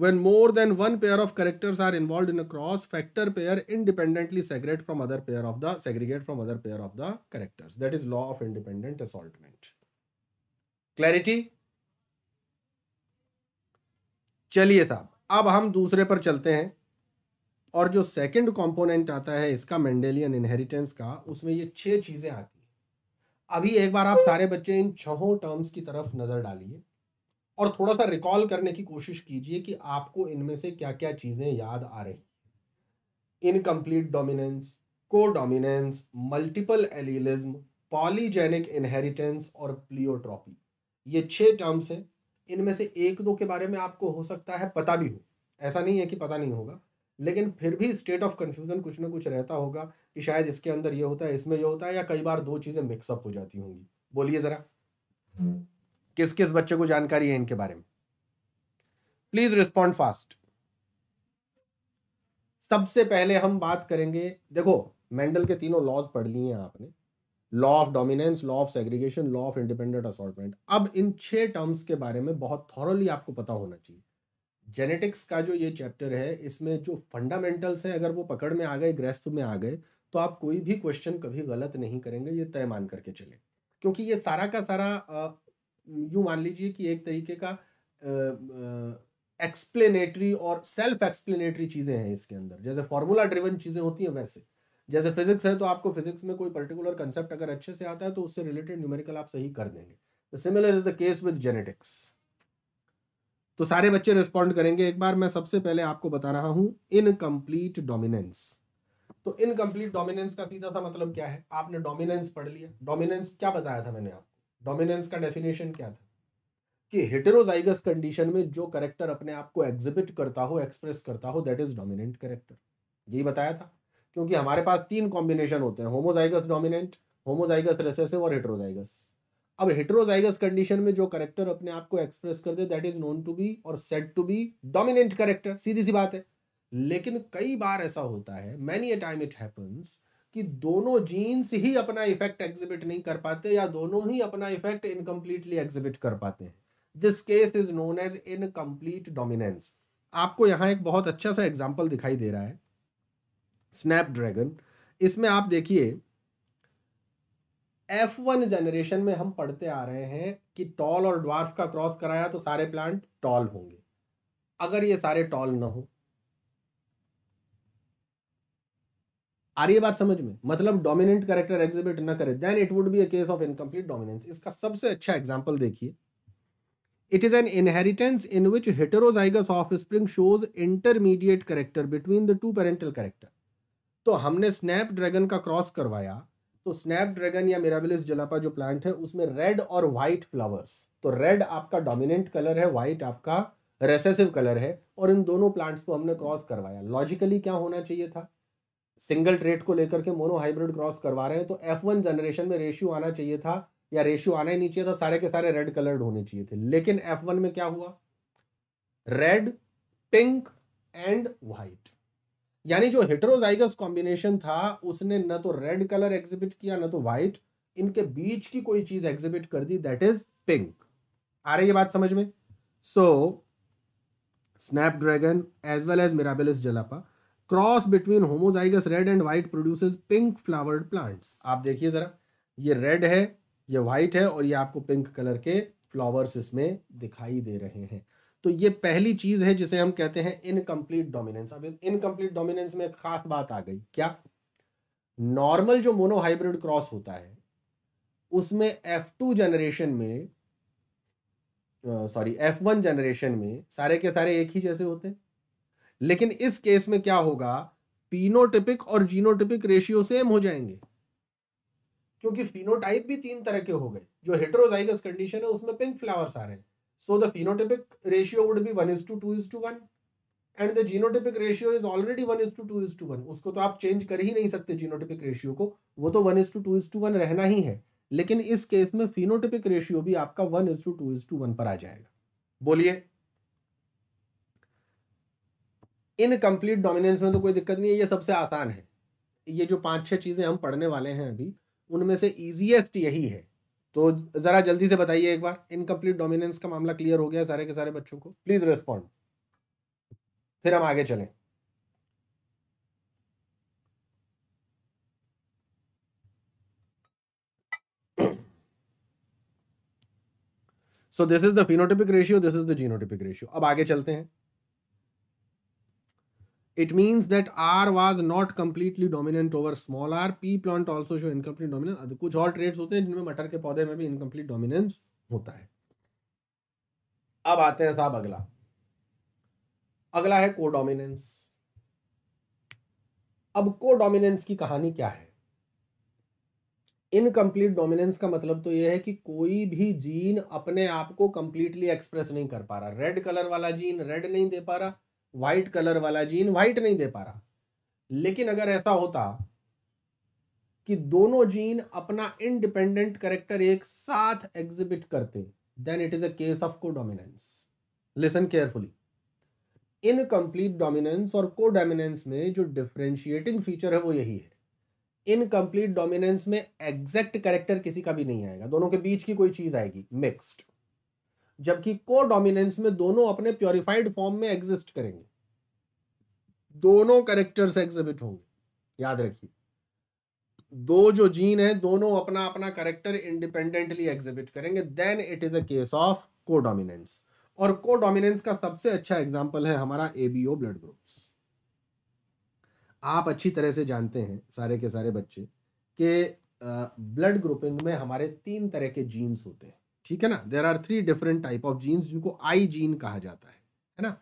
when more than one pair of characters are involve in cross factor pair independently segregate from other pair of the segregate from other pair of the characters that is law of independent assortment clarity चलिए साहब अब हम दूसरे पर चलते हैं और जो सेकंड कंपोनेंट आता है इसका मेंडेलियन इनहेरिटेंस का उसमें ये छह चीज़ें आती हैं अभी एक बार आप सारे बच्चे इन छहों टर्म्स की तरफ नज़र डालिए और थोड़ा सा रिकॉल करने की कोशिश कीजिए कि आपको इनमें से क्या क्या चीज़ें याद आ रही इनकम्प्लीट डोमिनेंस को dominance multiple allelism polygenic inheritance और प्लियोट्रॉपी ये छः टर्म्स हैं इनमें से एक दो के बारे में आपको हो सकता है पता भी हो ऐसा नहीं है कि पता नहीं होगा लेकिन फिर भी स्टेट ऑफ कन्फ्यूज़न कुछ ना कुछ रहता होगा कि शायद इसके अंदर ये होता है इसमें ये होता है या कई बार दो चीज़ें मिक्सअप हो जाती होंगी बोलिए ज़रा किस किस बच्चे को जानकारी है इनके बारे में प्लीज रिस्पॉन्ड फास्ट सबसे पहले हम बात करेंगे देखो मेंडल के तीनों लॉज पढ़ लिए हैं आपने law of dominance law of segregation law of independent assortment अब इन छह टर्म्स के बारे में बहुत थॉरली आपको पता होना चाहिए जेनेटिक्स का जो ये चैप्टर है इसमें जो फंडामेंटल्स हैं अगर वो पकड़ में आ गए ग्रस्त में आ गए तो आप कोई भी क्वेश्चन कभी गलत नहीं करेंगे ये तय मान करके चले क्योंकि ये सारा का सारा यूँ मान लीजिए कि एक तरीके का एक्सप्लेनेटरी और सेल्फ एक्सप्लेनेटरी चीज़ें हैं इसके अंदर जैसे फॉर्मूला ड्रिवन चीज़ें होती हैं वैसे जैसे फिजिक्स है तो आपको फिजिक्स में कोई पर्टिकुलर कंसेप्ट अगर अच्छे से आता है तो उससे रिलेटेड न्यूमेरिकल आप सही कर देंगे similar is the case with genetics तो सारे बच्चे रिस्पॉन्ड करेंगे एक बार मैं सबसे पहले आपको बता रहा हूं इनकम्प्लीट डोमिनेंस तो इनकम्प्लीट डोमिनेंस का सीधा सा मतलब क्या है आपने डोमिनेंस पढ़ लिया डोमिनेंस क्या बताया था मैंने आपको डोमिनेंस का डेफिनेशन क्या था कि हेटेरोजाइगस कंडीशन में जो करेक्टर अपने आप को एग्जिबिट करता हो एक्सप्रेस करता हो दैट इज डोमिनेंट करेक्टर यही बताया था क्योंकि हमारे पास तीन कॉम्बिनेशन होते हैं होमोजाइगस डोमिनेंट होमोजाइगस रेसेसिव और हेट्रोजाइगस अब हेट्रोजाइगस कंडीशन में जो करेक्टर अपने आप को एक्सप्रेस कर दे that is known to be और said to be dominant character सीधी सी बात है लेकिन कई बार ऐसा होता है many a time it happens कि दोनों जीन्स ही अपना इफेक्ट एग्जिबिट नहीं कर पाते या दोनों ही अपना इफेक्ट इनकम्प्लीटली एग्जिबिट कर पाते हैं this case is known as incomplete dominance आपको यहाँ एक बहुत अच्छा सा एग्जाम्पल दिखाई दे रहा है स्नैपड्रैगन इसमें आप देखिए एफ वन जनरेशन में हम पढ़ते आ रहे हैं कि टॉल और ड्वार्फ का क्रॉस कराया तो सारे प्लांट टॉल होंगे अगर ये सारे टॉल ना हो आ रही है बात समझ में मतलब डोमिनेंट करेक्टर एग्जिबिट ना करे then it would be a case of incomplete dominance इसका सबसे अच्छा एग्जाम्पल देखिए it is an inheritance in which heterozygous offspring shows intermediate character between the two parental character तो हमने स्नैप ड्रैगन का cross करवाया तो स्नैप ड्रैगन या मेराबिलिस जलापा जो प्लांट है उसमें रेड और व्हाइट फ्लावर्स तो रेड आपका डोमिनेंट कलर है व्हाइट आपका रेसेसिव कलर है और इन दोनों प्लांट्स को हमने क्रॉस करवाया लॉजिकली क्या होना चाहिए था सिंगल ट्रेड को लेकर के मोनो हाइब्रिड क्रॉस करवा रहे हैं तो एफ वन जनरेशन में रेशियो आना चाहिए था या रेशियो आना ही नहीं चाहिए था सारे के सारे रेड कलर्ड होने चाहिए थे लेकिन एफ वन में क्या हुआ रेड पिंक एंड व्हाइट यानी जो हेटरोजाइगस कॉम्बिनेशन था उसने न तो रेड कलर एग्जिबिट किया न तो व्हाइट इनके बीच की कोई चीज एग्जिबिट कर दी दैट इज पिंक आ रही है बात समझ में सो snapdragon as well as Mirabilis jalapa cross between homozygous red and white produces pink flowered plants आप देखिए जरा ये रेड है ये व्हाइट है और ये आपको पिंक कलर के फ्लावर्स इसमें दिखाई दे रहे हैं तो ये पहली चीज है जिसे हम कहते हैं इनकम्प्लीट डोमिनेंस अब इनकम्प्लीट डोमिनेंस में एक खास बात आ गई क्या नॉर्मल जो मोनोहाइब्रिड क्रॉस होता है उसमें F2 जनरेशन में सॉरी F1 जनरेशन में सारे के सारे एक ही जैसे होते हैं लेकिन इस केस में क्या होगा फिनोटिपिक और जीनोटिपिक रेशियो सेम हो जाएंगे क्योंकि फिनोटाइप भी तीन तरह के हो गए जो हेट्रोजाइगस कंडीशन है उसमें पिंक फ्लावर्स आ रहे हैं So the phenotypic ratio would be 1 is to 2 is to 1 and the genotypic ratio is already one is to two is to to उसको तो आप चेंज कर ही नहीं सकते जीनोटिपिक रेशियो को वो तो one is to two is to to one ही है लेकिन इस केस में phenotypic रेशियो भी आपका one is to two is to to पर आ जाएगा बोलिए इनकम्प्लीट डोमिनेंस में तो कोई दिक्कत नहीं है ये सबसे आसान है ये जो पांच छह चीजें हम पढ़ने वाले हैं अभी उनमें से इजीएस्ट यही है तो ज़रा जल्दी से बताइए एक बार इनकम्प्लीट डोमिनेंस का मामला क्लियर हो गया सारे के सारे बच्चों को प्लीज़ रेस्पॉन्ड फिर हम आगे चलें so this is the phenotypic ratio this is the genotypic ratio अब आगे चलते हैं it means that r was not completely dominant over small r p plant also show incomplete dominance कुछ और traits होते हैं जिनमें मटर के पौधे में भी incomplete dominance होता है अब आते हैं साहब अगला अगला है कोडोमिनेंस अब कोडोमिनेंस की कहानी क्या है इनकम्प्लीट डोमिनेंस का मतलब तो यह है कि कोई भी जीन अपने आप को कंप्लीटली एक्सप्रेस नहीं कर पा रहा रेड कलर वाला जीन रेड नहीं दे पा रहा वाइट कलर वाला जीन वाइट नहीं दे पा रहा लेकिन अगर ऐसा होता कि दोनों जीन अपना इंडिपेंडेंट करेक्टर एक साथ एग्जिबिट करते then it is a case of codominance listen carefully incomplete dominance और कोडोमिनेंस में जो डिफ्रेंशिएटिंग फीचर है वो यही है इनकम्प्लीट डोमिनेंस में एग्जैक्ट करेक्टर किसी का भी नहीं आएगा दोनों के बीच की कोई चीज आएगी मिक्स्ड जबकि को डोमिनेंस में दोनों अपने प्योरिफाइड फॉर्म में एग्जिस्ट करेंगे दोनों करेक्टर्स एग्जिबिट होंगे याद रखिए दो जो जीन है दोनों अपना अपना करेक्टर इंडिपेंडेंटली एग्जिबिट करेंगे then it is a case of codominance और को डोमिनेंस का सबसे अच्छा एग्जाम्पल है हमारा एबीओ ब्लड ग्रुप्स आप अच्छी तरह से जानते हैं सारे के सारे बच्चे के ब्लड ग्रुपिंग में हमारे तीन तरह के जीन्स होते हैं ठीक है ना there are three different type of genes जिनको आई जीन कहा जाता है है ना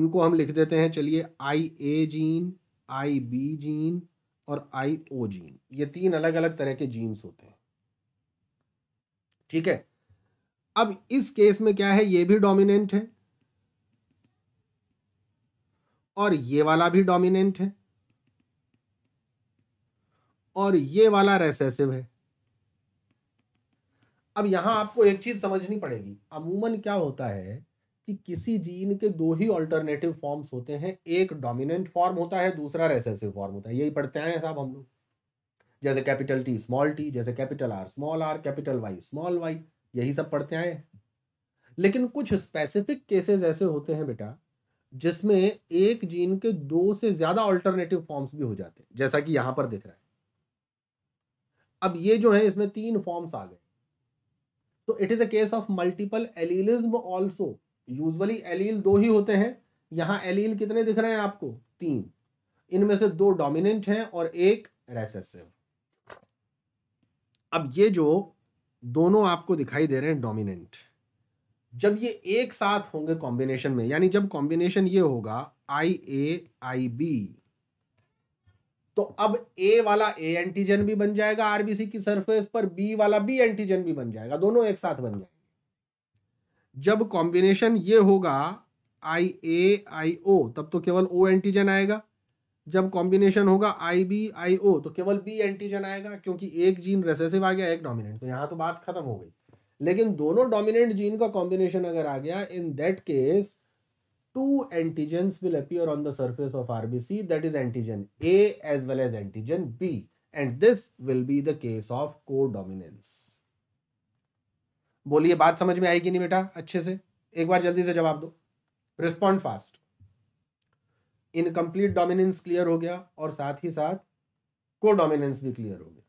इनको हम लिख देते हैं चलिए I A gene I B gene और आई ओ जीन ये तीन अलग अलग तरह के जीन्स होते हैं ठीक है अब इस केस में क्या है ये भी डोमिनेंट है और ये वाला भी डोमिनेंट है और ये वाला रेसेसिव है अब यहां आपको एक चीज समझनी पड़ेगी अमूमन क्या होता है कि किसी जीन के दो ही ऑल्टरनेटिव फॉर्म्स होते हैं एक डोमिनेंट फॉर्म होता है दूसरा रेसेसिव फॉर्म होता है यही पढ़ते हैं साहब हम लोग जैसे कैपिटल टी स्मॉल टी जैसे capital R small R capital Y small Y यही सब पढ़ते आए हैं लेकिन कुछ स्पेसिफिक केसेस ऐसे होते हैं बेटा जिसमें एक जीन के दो से ज़्यादा ऑल्टरनेटिव फॉर्म्स भी हो जाते हैं जैसा कि यहां पर दिख रहा है अब ये जो है इसमें तीन फॉर्म्स आ गए तो it is a case of multiple allelism also usually allele दो ही होते हैं यहाँ एलील कितने दिख रहे हैं आपको तीन इनमें से दो डोमिनेंट हैं और एक रेसेसिव अब ये जो दोनों आपको दिखाई दे रहे हैं डोमिनेंट जब ये एक साथ होंगे कॉम्बिनेशन में यानी जब कॉम्बिनेशन ये होगा आई ए आई बी तो अब ए वाला ए एंटीजन भी बन जाएगा आरबीसी की सरफेस पर बी वाला बी एंटीजन भी बन जाएगा दोनों एक साथ बन जाएंगे जब कॉम्बिनेशन ये होगा आई ए आई ओ तब तो केवल ओ एंटीजन आएगा जब कॉम्बिनेशन होगा आई बी आई ओ तो केवल बी एंटीजन आएगा क्योंकि एक जीन रेसेसिव आ गया एक डोमिनेंट तो यहां तो बात खत्म हो गई लेकिन दोनों डोमिनेंट जीन का कॉम्बिनेशन अगर आ गया in that case two antigens will appear on the surface of RBC that is antigen A as well as antigen B and this will be the case of codominance. बोलिए बात समझ में आएगी नहीं बेटा अच्छे से एक बार जल्दी से जवाब दो respond fast incomplete dominance clear हो गया और साथ ही साथ को डोमिनेंस भी क्लियर हो गया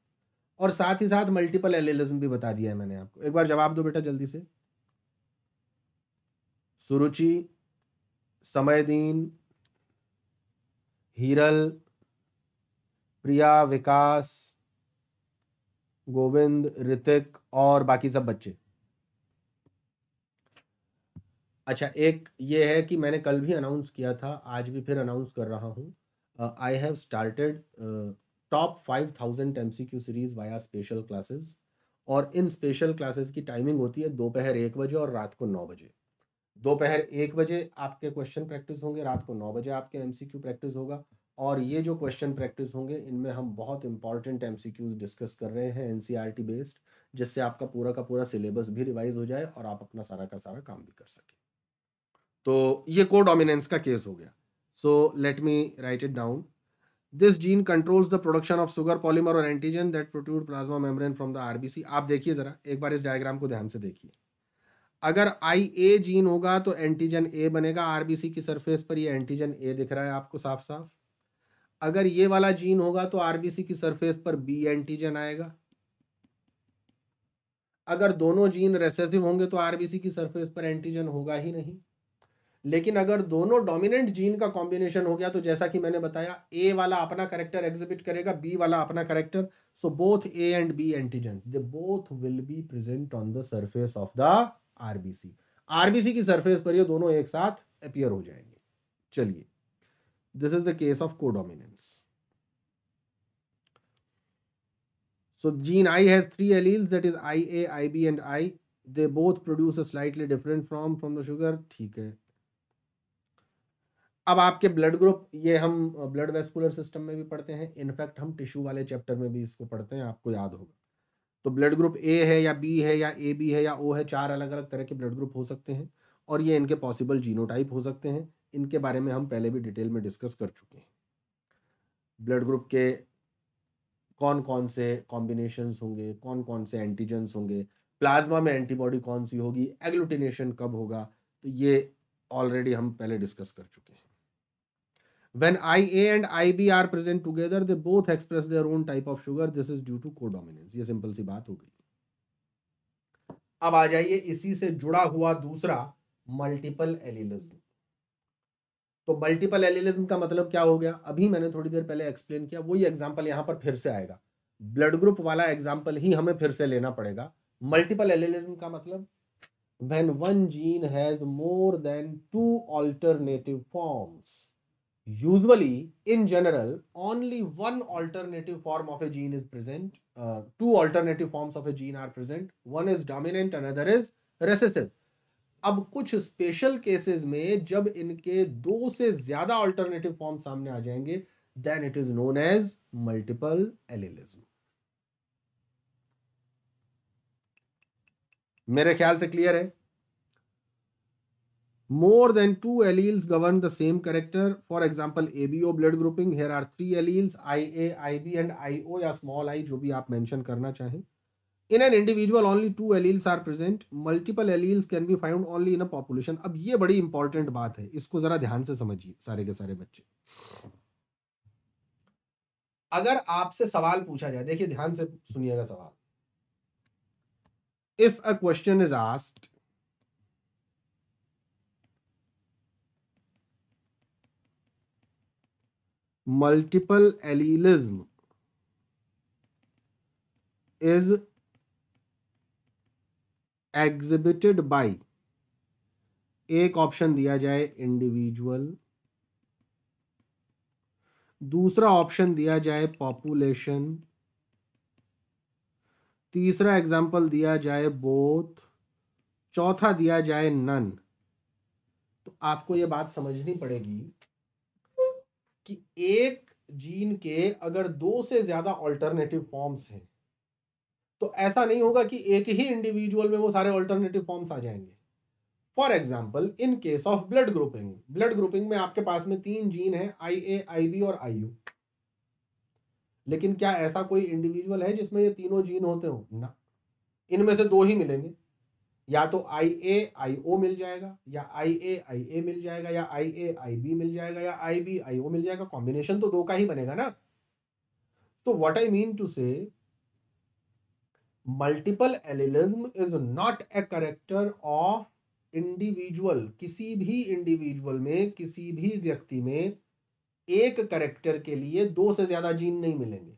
और साथ ही साथ मल्टीपल एलिलिज्म भी बता दिया है मैंने आपको एक बार जवाब दो बेटा जल्दी से सुरुचि समयदीन हीरल प्रिया विकास गोविंद ऋतिक और बाकी सब बच्चे अच्छा एक ये है कि मैंने कल भी अनाउंस किया था आज भी फिर अनाउंस कर रहा हूँ I have started top five thousand M C Q series via special classes और इन स्पेशल क्लासेस की टाइमिंग होती है दोपहर एक बजे और रात को नौ बजे दोपहर एक बजे आपके क्वेश्चन प्रैक्टिस होंगे रात को नौ बजे आपके एमसीक्यू प्रैक्टिस होगा और ये जो क्वेश्चन प्रैक्टिस होंगे इनमें हम बहुत इंपॉर्टेंट एम डिस्कस कर रहे हैं एन बेस्ड e जिससे आपका पूरा का पूरा सिलेबस भी रिवाइज हो जाए और आप अपना सारा का सारा काम भी कर सकें तो ये को डोमिनेंस का केस हो गया so let me write it down this gene controls the production of sugar polymer और antigen that protrude plasma membrane from the RBC आप देखिए ज़रा एक बार इस डायग्राम को ध्यान से देखिए अगर आई ए जीन होगा तो एंटीजन ए बनेगा आरबीसी की सरफेस पर ये एंटीजन ए दिख रहा है आपको साफ साफ अगर ये वाला जीन होगा तो आरबीसी की सरफेस पर बी एंटीजन आएगा अगर दोनों जीन रेसेसिव होंगे तो आरबीसी की सरफेस पर एंटीजन होगा ही नहीं लेकिन अगर दोनों डोमिनेंट जीन का कॉम्बिनेशन हो गया तो जैसा कि मैंने बताया ए वाला अपना करेक्टर एग्जिबिट करेगा बी वाला अपना character so both A and B antigen they both will be present on the surface of the RBC RBC की सरफेस पर ये दोनों एक साथ अपियर हो जाएंगे चलिए this is the case of codominance so gene I has three alleles that is I A I B and I they both produce slightly different from from the sugar ठीक है अब आपके ब्लड ग्रुप ये हम blood vascular system में भी पढ़ते हैं इनफैक्ट हम टिश्यू वाले चैप्टर में भी इसको पढ़ते हैं आपको याद होगा तो ब्लड ग्रुप ए है या बी है या ए बी है या ओ है चार अलग अलग तरह के ब्लड ग्रुप हो सकते हैं और ये इनके पॉसिबल जीनोटाइप हो सकते हैं इनके बारे में हम पहले भी डिटेल में डिस्कस कर चुके हैं ब्लड ग्रुप के कौन कौन से कॉम्बिनेशंस होंगे कौन कौन से एंटीजन्स होंगे प्लाज्मा में एंटीबॉडी कौन सी होगी एग्लूटिनेशन कब होगा तो ये ऑलरेडी हम पहले डिस्कस कर चुके हैं When IA and IB are present together, they both express their own type of sugar. This is due to codominance. ye simple si baat ho gayi ab aa jaiye isi se juda hua dusra multiple allelism तो multiple allelism का मतलब क्या हो गया अभी मैंने थोड़ी देर पहले एक्सप्लेन किया वही एग्जाम्पल यहाँ पर फिर से आएगा ब्लड ग्रुप वाला एग्जाम्पल ही हमें फिर से लेना पड़ेगा मल्टीपल एलिलिज्म का मतलब when one gene has more than two alternative forms usually in general only one alternative form of a gene is present uh, two alternative forms of a gene are present one is dominant another is recessive अब कुछ special cases में जब इनके दो से ज्यादा alternative form सामने आ जाएंगे then it is known as multiple allelism मेरे ख्याल से क्लियर है more than two alleles govern the same character for example abo blood grouping here are three alleles ia ib and io या small i जो भी आप mention करना चाहें in an individual only two alleles are present multiple alleles can be found only in a population अब ये बड़ी important बात है इसको ज़रा ध्यान से समझिए सारे के सारे बच्चे अगर आपसे सवाल पूछा जाए देखिए ध्यान से सुनिएगा सवाल if a question is asked multiple allelism is exhibited by एक ऑप्शन दिया जाए इंडिविजुअल दूसरा ऑप्शन दिया जाए पॉपुलेशन तीसरा एग्जाम्पल दिया जाए बोथ चौथा दिया जाए नन तो आपको यह बात समझनी पड़ेगी कि एक जीन के अगर दो से ज़्यादा ऑल्टरनेटिव फॉर्म्स हैं तो ऐसा नहीं होगा कि एक ही इंडिविजुअल में वो सारे ऑल्टरनेटिव फॉर्म्स आ जाएंगे for example in case of blood grouping blood grouping में आपके पास में तीन जीन है आई ए आई बी और आई यू लेकिन क्या ऐसा कोई इंडिविजुअल है जिसमें ये तीनों जीन होते हो ना इनमें से दो ही मिलेंगे या तो आई ए आई ओ मिल जाएगा या आई ए आई ए मिल जाएगा या आई ए आई बी मिल जाएगा या आई बी आई ओ मिल जाएगा कॉम्बिनेशन तो दो का ही बनेगा ना तो what I mean to say multiple allelism is not a character of individual किसी भी इंडिविजुअल में किसी भी व्यक्ति में एक करेक्टर के लिए दो से ज़्यादा जीन नहीं मिलेंगे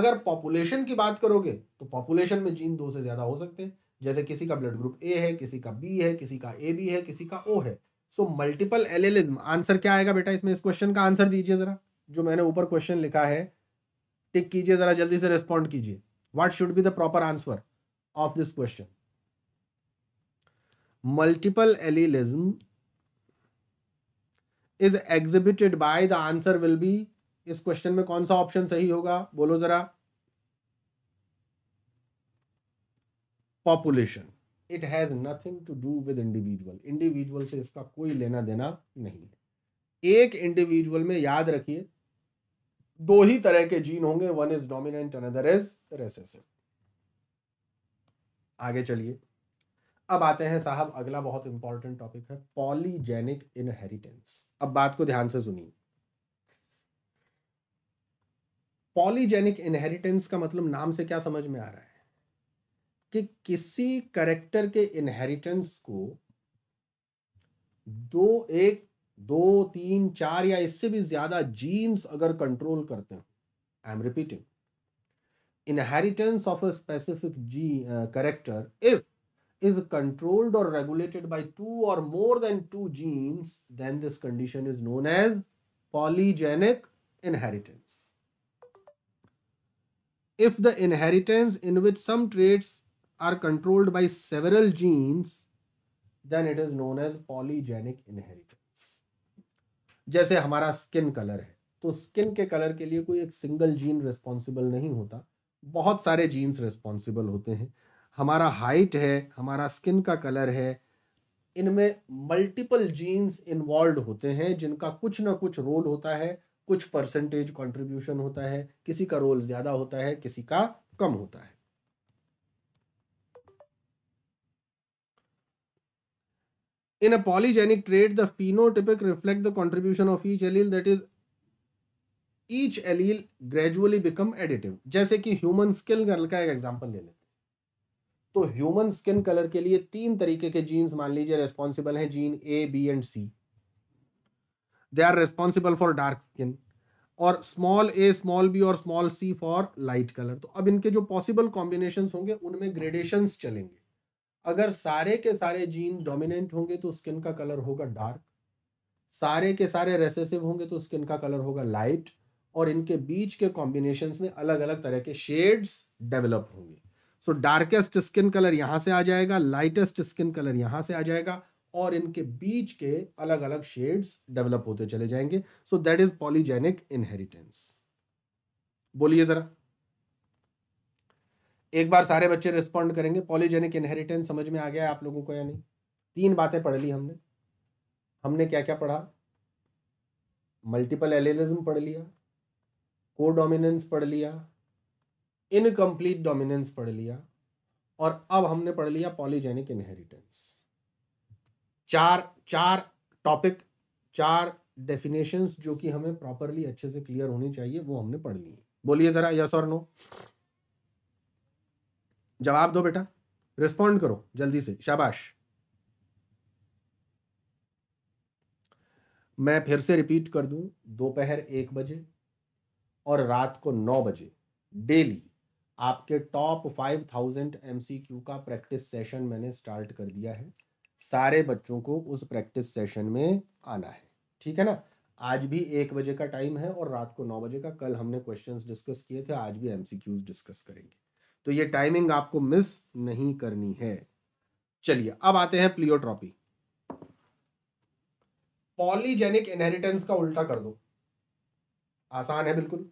अगर पॉपुलेशन की बात करोगे तो पॉपुलेशन में जीन दो से ज़्यादा हो सकते हैं जैसे किसी का ब्लड ग्रुप ए है किसी का बी है किसी का ए बी है किसी का ओ है सो मल्टीपल एल आंसर क्या आएगा बेटा इसमें इस क्वेश्चन का आंसर दीजिए ज़रा जो मैंने ऊपर क्वेश्चन लिखा है टिक कीजिए ज़रा जल्दी से रिस्पॉन्ड कीजिए what should be the proper answer of this question multiple allelism is exhibited by the answer will be इस क्वेश्चन में कौन सा ऑप्शन सही होगा बोलो जरा population it has nothing to do with individual individual से इसका कोई लेना देना नहीं है एक इंडिविजुअल में याद रखिए दो ही तरह के जीन होंगे one is dominant another is recessive आगे चलिए अब आते हैं साहब अगला बहुत इंपॉर्टेंट टॉपिक है पॉलीजेनिक इनहेरिटेंस अब बात को ध्यान से सुनिए पॉलीजेनिक इनहेरिटेंस का मतलब नाम से क्या समझ में आ रहा है कि किसी करेक्टर के इनहेरिटेंस को दो एक दो तीन चार या इससे भी ज्यादा जीन्स अगर कंट्रोल करते हो I am repeating inheritance of a specific जी करेक्टर इफ इज कंट्रोल्ड और रेगुलेटेड बाय टू और more than two genes then this condition is known as polygenic inheritance if the inheritance in which some traits are controlled by several genes, then it is known as polygenic inheritance. जैसे हमारा skin colour है तो skin के colour के लिए कोई एक single gene responsible नहीं होता बहुत सारे जीन्स रिस्पॉन्सिबल होते हैं हमारा हाइट है हमारा स्किन का कलर है इनमें मल्टीपल जीन्स इन्वॉल्व होते हैं जिनका कुछ ना कुछ रोल होता है कुछ परसेंटेज कंट्रीब्यूशन होता है किसी का रोल ज़्यादा होता है किसी का कम होता है in a polygenic trait, the phenotypic reflect the contribution of each allele that is each allele gradually become additive. जैसे कि human skin color का एक example ले लेते हैं तो ह्यूमन स्किन कलर के लिए तीन तरीके के जीन्स मान लीजिए रेस्पॉन्सिबल हैं gene A B and C they are responsible for dark skin और स्मॉल ए स्मॉल बी और small C for light colour तो अब इनके जो पॉसिबल कॉम्बिनेशन होंगे उनमें ग्रेडेशन चलेंगे अगर सारे के सारे जीन डोमिनेंट होंगे तो स्किन का कलर होगा डार्क सारे के सारे रेसेसिव होंगे तो स्किन का कलर होगा लाइट और इनके बीच के कॉम्बिनेशन में अलग अलग तरह के शेड्स डेवलप होंगे सो डार्केस्ट स्किन कलर यहां से आ जाएगा लाइटेस्ट स्किन कलर यहां से आ जाएगा और इनके बीच के अलग अलग शेड्स डेवलप होते चले जाएंगे so that is polygenic inheritance बोलिए जरा एक बार सारे बच्चे रिस्पॉन्ड करेंगे पॉलीजेनिक इनहेरिटेंस समझ में आ गया आप लोगों को या नहीं तीन बातें पढ़ ली हमने हमने क्या क्या पढ़ा मल्टीपल एलिज्म पढ़ लिया को डोमिनेंस पढ़ लिया इनकम्प्लीट डोमिनेंस पढ़ लिया और अब हमने पढ़ लिया पॉलीजेनिक इनहेरिटेंस चार चार टॉपिक चार डेफिनेशंस जो कि हमें प्रॉपरली अच्छे से क्लियर होनी चाहिए वो हमने पढ़ ली बोलिए ज़रा यस और नो जवाब दो बेटा रिस्पॉन्ड करो जल्दी से शाबाश मैं फिर से रिपीट कर दूं दोपहर एक बजे और रात को नौ बजे डेली आपके टॉप फाइव थाउजेंड एम का प्रैक्टिस सेशन मैंने स्टार्ट कर दिया है सारे बच्चों को उस प्रैक्टिस सेशन में आना है ठीक है ना आज भी एक बजे का टाइम है और रात को नौ बजे का कल हमने क्वेश्चंस डिस्कस किए थे आज भी एम डिस्कस करेंगे तो ये टाइमिंग आपको मिस नहीं करनी है चलिए अब आते हैं प्लियोट्रॉपी पॉलीजेनिक इनहेरिटेंस का उल्टा कर दो आसान है बिल्कुल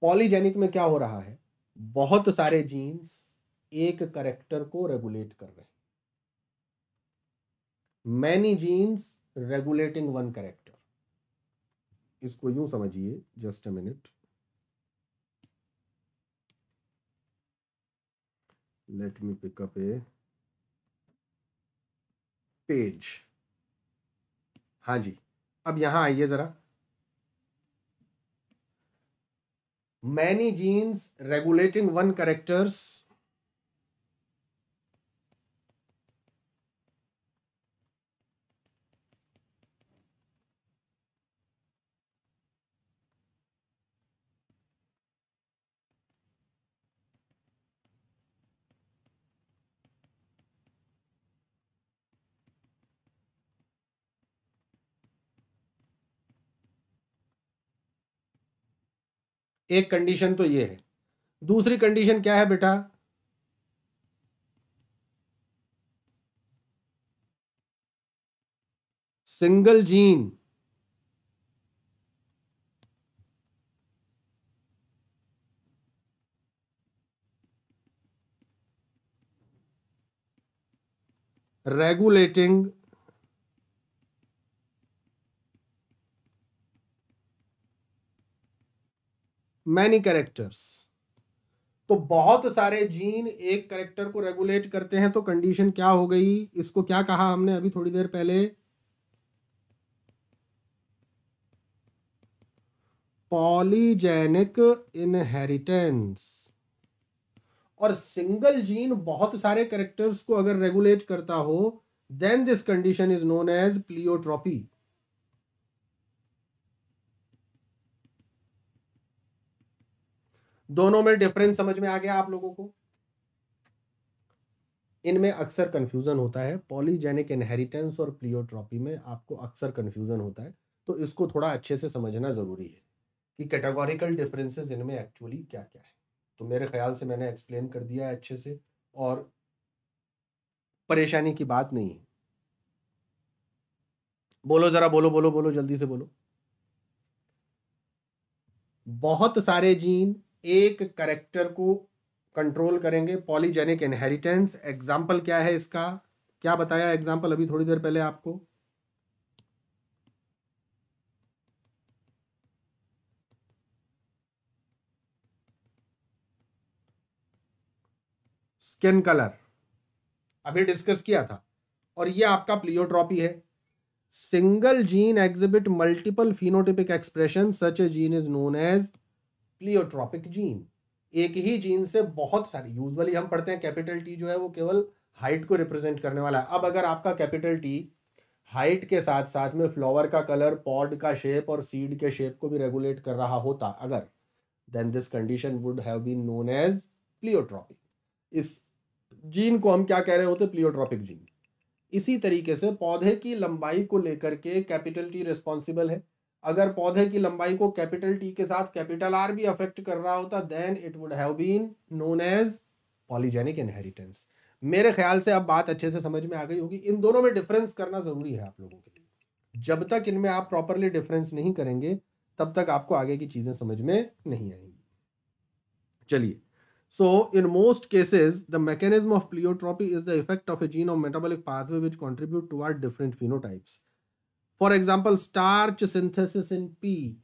पॉलीजेनिक में क्या हो रहा है बहुत सारे जीन्स एक करेक्टर को रेगुलेट कर रहे हैं many genes regulating one character इसको यूं समझिए just a minute let me pick up a page हाँ जी अब यहां आइए जरा many genes regulating one characters एक कंडीशन तो ये है दूसरी कंडीशन क्या है बेटा single gene regulating many characters तो बहुत सारे जीन एक करेक्टर को रेगुलेट करते हैं तो कंडीशन क्या हो गई इसको क्या कहा हमने अभी थोड़ी देर पहले पॉलीजेनिक इनहेरिटेंस और सिंगल जीन बहुत सारे करेक्टर्स को अगर रेगुलेट करता हो then this condition is known as pleiotropy दोनों में डिफरेंस समझ में आ गया आप लोगों को इनमें अक्सर कंफ्यूजन होता है पॉलीजेनिक इनहेरिटेंस और प्लियोट्रॉपी में आपको अक्सर कंफ्यूजन होता है तो इसको थोड़ा अच्छे से समझना ज़रूरी है कि कैटेगोरिकल डिफरेंसेस इनमें एक्चुअली क्या क्या है तो मेरे ख्याल से मैंने एक्सप्लेन कर दिया है अच्छे से और परेशानी की बात नहीं है बोलो ज़रा बोलो बोलो बोलो जल्दी से बोलो बहुत सारे जीन एक करेक्टर को कंट्रोल करेंगे पॉलीजेनिक इनहेरिटेंस एग्जाम्पल क्या है इसका क्या बताया एग्जाम्पल अभी थोड़ी देर पहले आपको स्किन कलर अभी डिस्कस किया था और ये आपका प्लियोट्रॉपी है single gene exhibit multiple phenotypic expression such a gene is known as pleiotropic gene एक ही जीन से बहुत सारी यूजली हम पढ़ते हैं कैपिटल टी जो है वो केवल हाइट को रिप्रेजेंट करने वाला है अब अगर आपका कैपिटल टी हाइट के साथ साथ में फ्लावर का कलर पॉड का शेप और सीड के शेप को भी रेगुलेट कर रहा होता अगर then this condition would have been known as pleiotropic इस जीन को हम क्या कह रहे होते प्लियोट्रॉपिक जीन इसी तरीके से पौधे की लंबाई को लेकर के कैपिटल टी रिस्पॉन्सिबल है अगर पौधे की लंबाई को कैपिटल टी के साथ कैपिटल आर भी अफेक्ट कर रहा होता then it would have been known as polygenic inheritance मेरे ख्याल से अब बात अच्छे से समझ में आ गई होगी इन दोनों में डिफरेंस करना ज़रूरी है आप लोगों के लिए जब तक इनमें आप प्रॉपरली डिफरेंस नहीं करेंगे तब तक आपको आगे की चीज़ें समझ में नहीं आएंगी चलिए So, in most cases, the mechanism of pleiotropy is the of a gene gene or pathway which contribute contribute different different phenotypes. For example, starch synthesis in pea,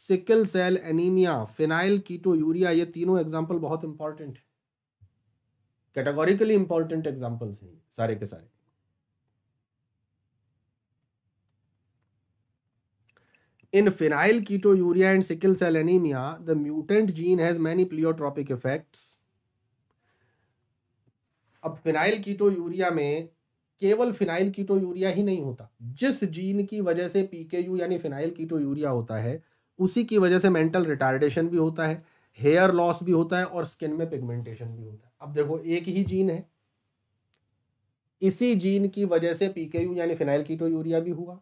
sickle cell anaemia phenylketonuria ये तीनों example बहुत important है categorically important examples हैं सारे के सारे In phenyl ketonuria and sickle cell anemia, the mutant gene has many pleiotropic effects. अब फिनाइल कीटोयूरिया में केवल फिनाइल कीटो यूरिया ही नहीं होता जिस जीन की वजह से यू यानी फिनाइल कीटो यूरिया होता है उसी की वजह से मेंटल रिटार्डेशन भी होता है हेयर लॉस भी होता है और स्किन में पिगमेंटेशन भी होता है अब देखो एक ही जीन है इसी जीन की वजह से यू यानी फिनाइल कीटो यूरिया भी हुआ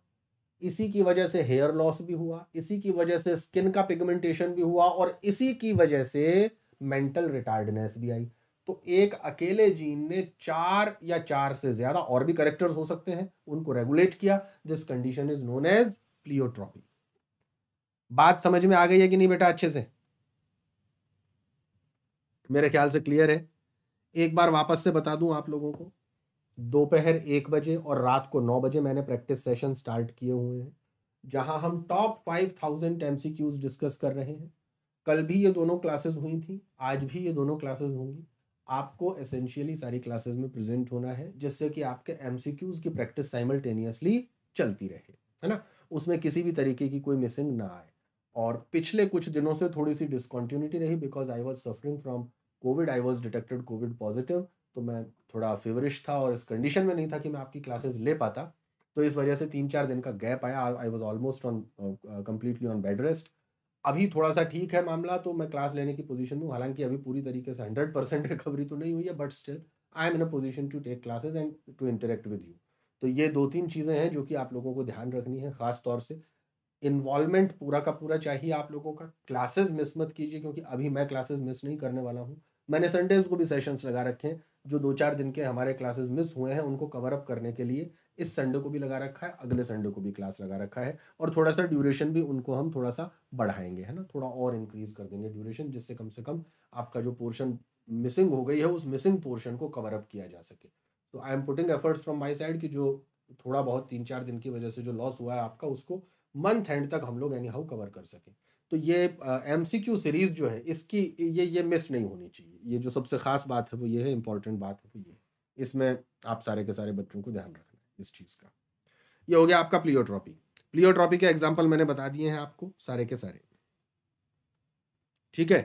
इसी की वजह से हेयर लॉस भी हुआ इसी की वजह से स्किन का पिगमेंटेशन भी हुआ और इसी की वजह से मेंटल रिटार्डनेस भी आई तो एक अकेले जीन ने चार या चार से ज्यादा और भी करेक्टर्स हो सकते हैं उनको रेगुलेट किया this condition is known as pleiotropy बात समझ में आ गई है कि नहीं बेटा अच्छे से मेरे ख्याल से क्लियर है एक बार वापस से बता दूं आप लोगों को दोपहर एक बजे और रात को नौ बजे मैंने प्रैक्टिस सेशन स्टार्ट किए हुए हैं जहां हम top five thousand M discuss कर रहे हैं कल भी ये दोनों क्लासेस हुई थी आज भी ये दोनों क्लासेस होंगी आपको एसेंशियली सारी क्लासेस में प्रेजेंट होना है जिससे कि आपके एमसीक्यूज की प्रैक्टिस साइमल्टेनियसली चलती रहे है ना उसमें किसी भी तरीके की कोई मिसिंग ना आए और पिछले कुछ दिनों से थोड़ी सी डिसकॉन्टिन्यूटी रही because I was suffering from covid I was detected covid positive तो मैं थोड़ा फेवरिश था और इस कंडीशन में नहीं था कि मैं आपकी क्लासेस ले पाता तो इस वजह से तीन चार दिन का गैप आया I was almost on completely on bed rest अभी थोड़ा सा ठीक है मामला तो मैं क्लास लेने की पोजीशन में हूँ हालांकि अभी पूरी तरीके से हंड्रेड परसेंट रिकवरी तो नहीं हुई है but still I am in a position to take classes and to interact with you तो ये दो तीन चीज़ें हैं जो कि आप लोगों को ध्यान रखनी है ख़ास तौर से इन्वॉल्वमेंट पूरा का पूरा चाहिए आप लोगों का क्लासेज मिस मत कीजिए क्योंकि अभी मैं क्लासेज मिस नहीं करने वाला हूँ मैंने संडेज को भी सेशंस लगा रखे हैं जो दो चार दिन के हमारे क्लासेज मिस हुए हैं उनको कवर अप करने के लिए इस संडे को भी लगा रखा है अगले संडे को भी क्लास लगा रखा है और थोड़ा सा ड्यूरेशन भी उनको हम थोड़ा सा बढ़ाएंगे है ना थोड़ा और इंक्रीज कर देंगे ड्यूरेशन जिससे कम से कम आपका जो पोर्शन मिसिंग हो गई है उस मिसिंग पोर्शन को कवर अप किया जा सके तो I am putting efforts from my side कि जो थोड़ा बहुत तीन चार दिन की वजह से जो लॉस हुआ है आपका उसको मंथ एंड तक हम लोग एनी हाउ कवर कर सकें तो ये एम सी क्यू सीरीज़ जो है इसकी ये ये मिस नहीं होनी चाहिए ये जो सबसे खास बात है वो ये है इंपॉर्टेंट बात है वो ये इसमें आप सारे के सारे बच्चों को ध्यान रखें इस चीज़ का ये हो गया आपका प्लियोट्रॉपी प्लियोट्रॉपी के एग्जाम्पल मैंने बता दिए हैं आपको सारे के सारे ठीक है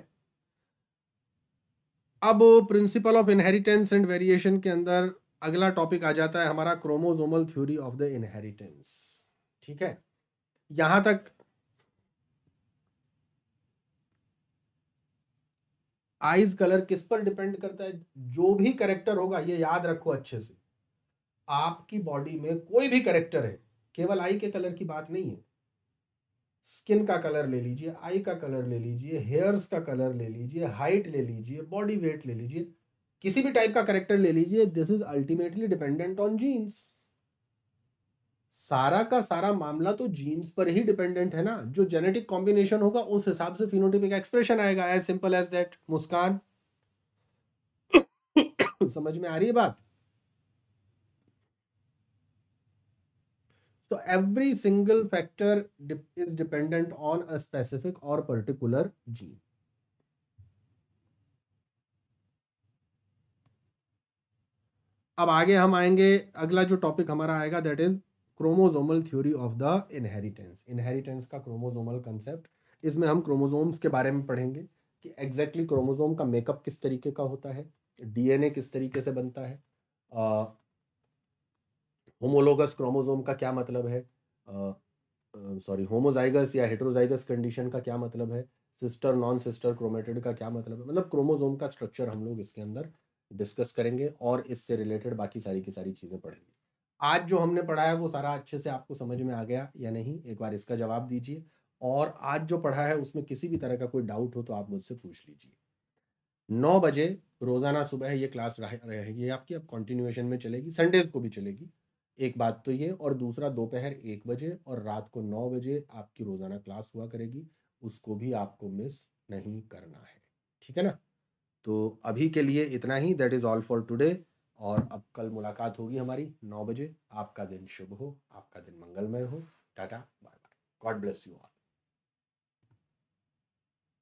अब principle of inheritance and variation के अंदर अगला टॉपिक आ जाता है हमारा chromosomal theory of the inheritance ठीक है यहां तक आइज कलर किस पर डिपेंड करता है जो भी करेक्टर होगा ये याद रखो अच्छे से आपकी बॉडी में कोई भी करेक्टर है केवल आई के कलर की बात नहीं है स्किन का कलर ले लीजिए आई का कलर ले लीजिए हेयर्स का कलर ले लीजिए हाइट ले लीजिए बॉडी वेट ले लीजिए किसी भी टाइप का करेक्टर ले लीजिए this is ultimately dependent on genes सारा का सारा मामला तो जीन्स पर ही डिपेंडेंट है ना जो जेनेटिक कॉम्बिनेशन होगा उस हिसाब से फिनोटिपिक एक्सप्रेशन आएगा as simple as that Muskan समझ में आ रही है बात तो every single factor is dependent on a specific और पर्टिकुलर जीन अब आगे हम आएंगे अगला जो टॉपिक हमारा आएगा that is chromosomal theory of the inheritance inheritance का क्रोमोजोमल कंसेप्ट इसमें हम क्रोमोजोम्स के बारे में पढ़ेंगे कि एग्जैक्टली exactly क्रोमोजोम का मेकअप किस तरीके का होता है डीएनए किस तरीके से बनता है होमोलोगस क्रोमोजोम का क्या मतलब है सॉरी होमोजाइगस या हेट्रोजाइगस कंडीशन का क्या मतलब है सिस्टर नॉन सिस्टर क्रोमेटेड का क्या मतलब है मतलब क्रोमोजोम का स्ट्रक्चर हम लोग इसके अंदर डिस्कस करेंगे और इससे रिलेटेड बाकी सारी की सारी चीज़ें पढ़ेंगे आज जो हमने पढ़ा है वो सारा अच्छे से आपको समझ में आ गया या नहीं एक बार इसका जवाब दीजिए और आज जो पढ़ा है उसमें किसी भी तरह का कोई डाउट हो तो आप मुझसे पूछ लीजिए नौ बजे रोज़ाना सुबह ये क्लास रहेगी आपकी अब कंटिन्यूएशन में चलेगी संडेज को भी चलेगी एक बात तो ये और दूसरा दोपहर एक बजे और रात को नौ बजे आपकी रोज़ाना क्लास हुआ करेगी उसको भी आपको मिस नहीं करना है ठीक है ना तो अभी के लिए इतना ही that is all for today और अब कल मुलाकात होगी हमारी नौ बजे आपका दिन शुभ हो आपका दिन मंगलमय हो tata bye bye God bless you all